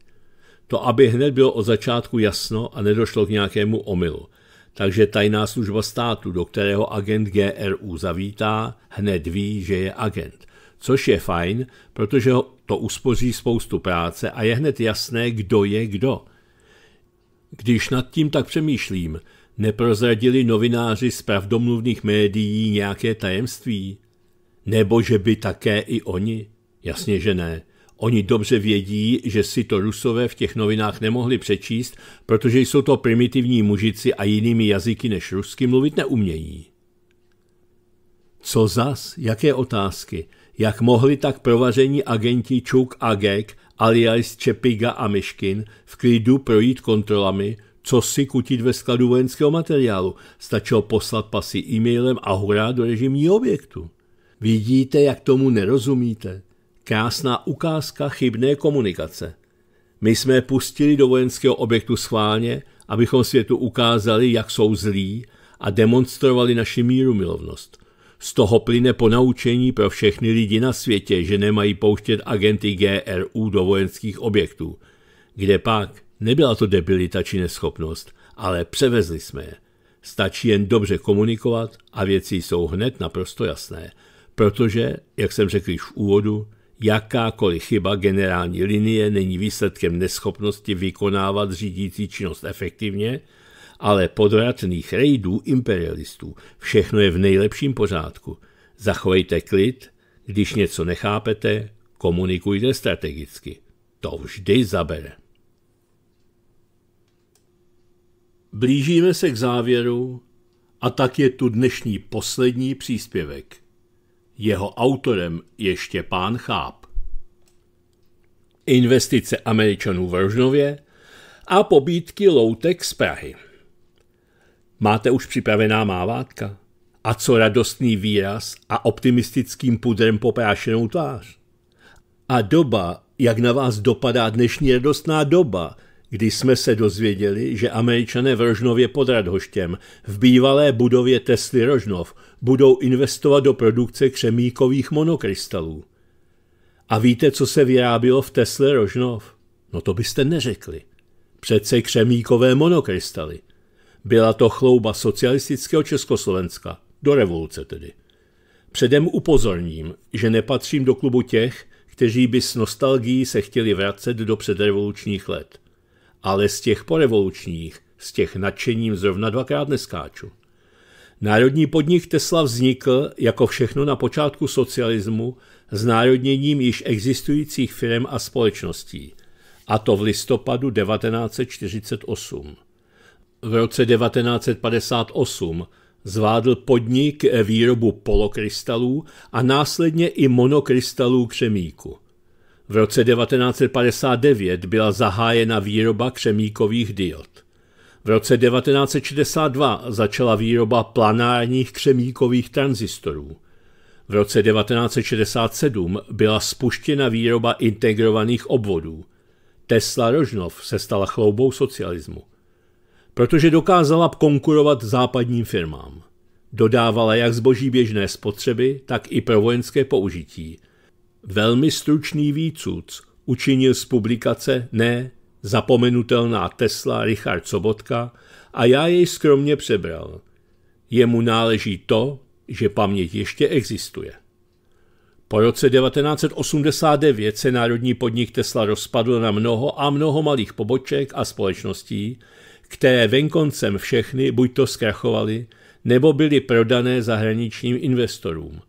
To, aby hned bylo od začátku jasno a nedošlo k nějakému omylu – takže tajná služba státu, do kterého agent GRU zavítá, hned ví, že je agent. Což je fajn, protože to uspoří spoustu práce a je hned jasné, kdo je kdo. Když nad tím tak přemýšlím, neprozradili novináři z pravdomluvných médií nějaké tajemství? Nebo že by také i oni? Jasně, že ne. Oni dobře vědí, že si to rusové v těch novinách nemohli přečíst, protože jsou to primitivní mužici a jinými jazyky než rusky mluvit neumějí. Co zas? Jaké otázky? Jak mohli tak provaření agenti Čuk a Gek, alias Čepiga a Myškin, v klidu projít kontrolami, co si kutit ve skladu vojenského materiálu. Stačilo poslat pasy e-mailem a hurá do režimního objektu. Vidíte, jak tomu nerozumíte. Krásná ukázka chybné komunikace. My jsme pustili do vojenského objektu schválně, abychom světu ukázali, jak jsou zlí a demonstrovali naši míru milovnost. Z toho plyne ponaučení pro všechny lidi na světě, že nemají pouštět agenty GRU do vojenských objektů. Kde pak? Nebyla to debilita či neschopnost, ale převezli jsme je. Stačí jen dobře komunikovat a věci jsou hned naprosto jasné, protože, jak jsem řekl již v úvodu, Jakákoliv chyba generální linie není výsledkem neschopnosti vykonávat řídící činnost efektivně, ale podvratných rejdů imperialistů. Všechno je v nejlepším pořádku. Zachovejte klid, když něco nechápete, komunikujte strategicky. To vždy zabere. Blížíme se k závěru a tak je tu dnešní poslední příspěvek. Jeho autorem je Štěpán Cháp. Investice Američanů v Rožnově a pobídky loutek z Prahy. Máte už připravená mávátka? A co radostný výraz a optimistickým pudrem poprášenou tvář? A doba, jak na vás dopadá dnešní radostná doba, kdy jsme se dozvěděli, že američané v Rožnově pod Radhoštěm v bývalé budově Tesly Rožnov budou investovat do produkce křemíkových monokrystalů. A víte, co se vyrábilo v Tesle Rožnov? No to byste neřekli. Přece křemíkové monokrystaly. Byla to chlouba socialistického Československa, do revoluce tedy. Předem upozorním, že nepatřím do klubu těch, kteří by s nostalgií se chtěli vracet do předrevolučních let. Ale z těch porevolučních, z těch nadšením zrovna dvakrát neskáču. Národní podnik Tesla vznikl, jako všechno na počátku socialismu, národněním již existujících firm a společností, a to v listopadu 1948. V roce 1958 zvádl podnik výrobu polokrystalů a následně i monokrystalů křemíku. V roce 1959 byla zahájena výroba křemíkových diod. V roce 1962 začala výroba planárních křemíkových tranzistorů. V roce 1967 byla spuštěna výroba integrovaných obvodů. Tesla Rožnov se stala chloubou socialismu, protože dokázala konkurovat západním firmám. Dodávala jak zboží běžné spotřeby, tak i pro vojenské použití. Velmi stručný výcuc učinil z publikace ne zapomenutelná Tesla Richard Sobotka a já jej skromně přebral. Jemu náleží to, že paměť ještě existuje. Po roce 1989 se národní podnik Tesla rozpadl na mnoho a mnoho malých poboček a společností, které venkoncem všechny buď to zkrachovaly, nebo byly prodané zahraničním investorům.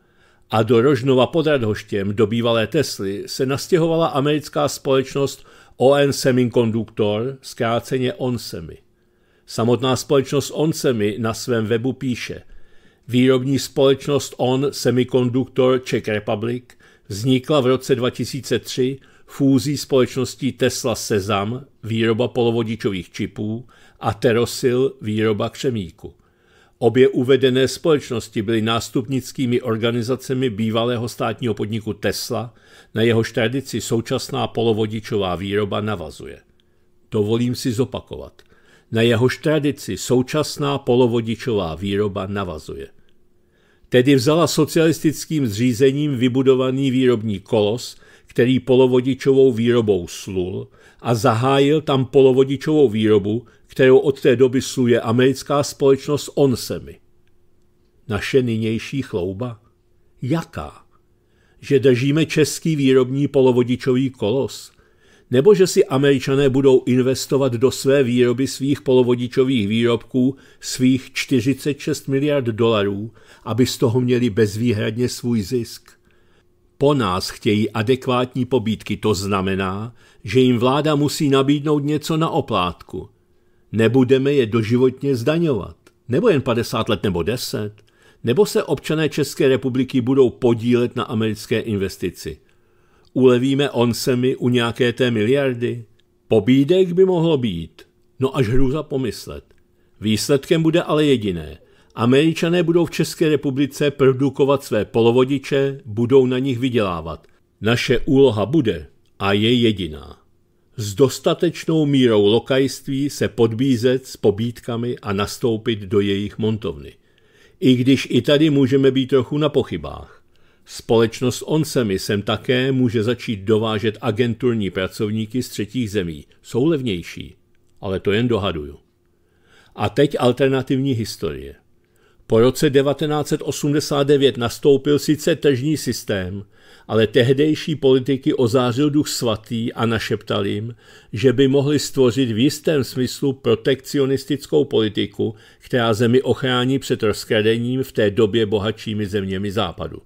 A do Rožnova pod Radhoštěm, do bývalé Tesly, se nastěhovala americká společnost ON Semiconductor, zkráceně ONSEMI. Samotná společnost ONSEMI na svém webu píše Výrobní společnost ON Semiconductor Czech Republic vznikla v roce 2003 fúzí společností Tesla Sezam, výroba polovodičových čipů, a Terosil, výroba křemíku. Obě uvedené společnosti byly nástupnickými organizacemi bývalého státního podniku Tesla, na jehož tradici současná polovodičová výroba navazuje. Dovolím si zopakovat. Na jehož tradici současná polovodičová výroba navazuje. Tedy vzala socialistickým zřízením vybudovaný výrobní kolos který polovodičovou výrobou slul a zahájil tam polovodičovou výrobu, kterou od té doby sluje americká společnost Onsemi. Naše nynější chlouba? Jaká? Že držíme český výrobní polovodičový kolos? Nebo že si američané budou investovat do své výroby svých polovodičových výrobků svých 46 miliard dolarů, aby z toho měli bezvýhradně svůj zisk? Po nás chtějí adekvátní pobídky, to znamená, že jim vláda musí nabídnout něco na oplátku. Nebudeme je doživotně zdaňovat, nebo jen 50 let nebo 10, nebo se občané České republiky budou podílet na americké investici. Ulevíme onsemi u nějaké té miliardy? Pobídek by mohlo být. No až hru za pomyslet. Výsledkem bude ale jediné. Američané budou v České republice produkovat své polovodiče, budou na nich vydělávat. Naše úloha bude a je jediná. S dostatečnou mírou lokajství se podbízet s pobídkami a nastoupit do jejich montovny. I když i tady můžeme být trochu na pochybách. Společnost Onsemi sem také může začít dovážet agenturní pracovníky z třetích zemí. Jsou levnější, ale to jen dohaduju. A teď alternativní historie. Po roce 1989 nastoupil sice tržní systém, ale tehdejší politiky ozářil duch svatý a našeptal jim, že by mohli stvořit v jistém smyslu protekcionistickou politiku, která zemi ochrání před rozkradením v té době bohatšími zeměmi západu.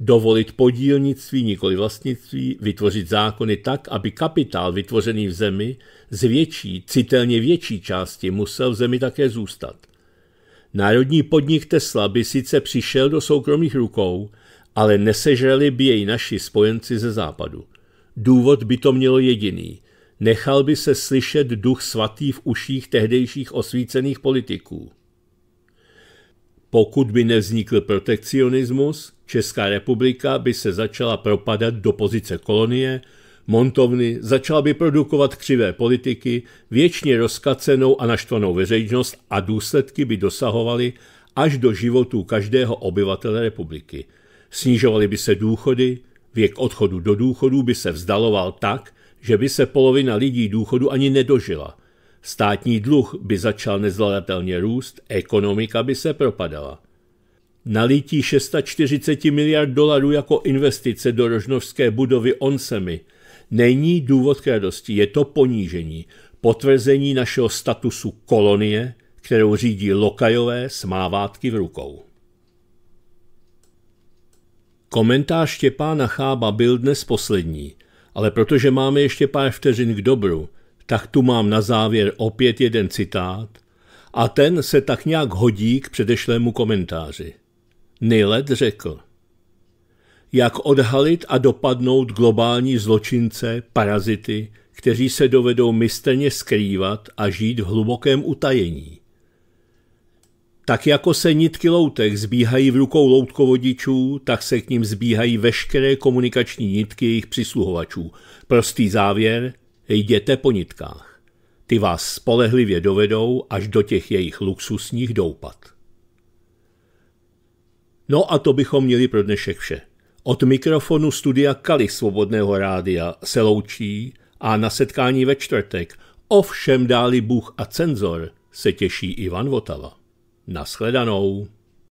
Dovolit podílnictví, nikoli vlastnictví, vytvořit zákony tak, aby kapitál vytvořený v zemi z větší, citelně větší části musel v zemi také zůstat – Národní podnik Tesla by sice přišel do soukromých rukou, ale nesežrali by jej naši spojenci ze západu. Důvod by to mělo jediný. Nechal by se slyšet duch svatý v uších tehdejších osvícených politiků. Pokud by nevznikl protekcionismus, Česká republika by se začala propadat do pozice kolonie, montovny, začal by produkovat křivé politiky, věčně rozkacenou a naštvanou veřejnost a důsledky by dosahovaly až do životů každého obyvatele republiky. Snižovaly by se důchody, věk odchodu do důchodu by se vzdaloval tak, že by se polovina lidí důchodu ani nedožila. Státní dluh by začal nezvladatelně růst, ekonomika by se propadala. Nalítí 640 miliard dolarů jako investice do rožnovské budovy Onsemi – není důvod k radosti, je to ponížení, potvrzení našeho statusu kolonie, kterou řídí lokajové smávátky v rukou. Komentář Štěpána Chába byl dnes poslední, ale protože máme ještě pár vteřin k dobru, tak tu mám na závěr opět jeden citát a ten se tak nějak hodí k předešlému komentáři. Nilet řekl – jak odhalit a dopadnout globální zločince, parazity, kteří se dovedou mistrně skrývat a žít v hlubokém utajení. Tak jako se nitky loutek zbíhají v rukou loutkovodičů, tak se k ním zbíhají veškeré komunikační nitky jejich přisluhovačů. Prostý závěr – jděte po nitkách. Ty vás spolehlivě dovedou až do těch jejich luxusních doupad. No a to bychom měli pro dnešek vše. Od mikrofonu studia Kali Svobodného rádia se loučí a na setkání ve čtvrtek, ovšem dáli Bůh a cenzor, se těší Ivan Votava. Naschledanou.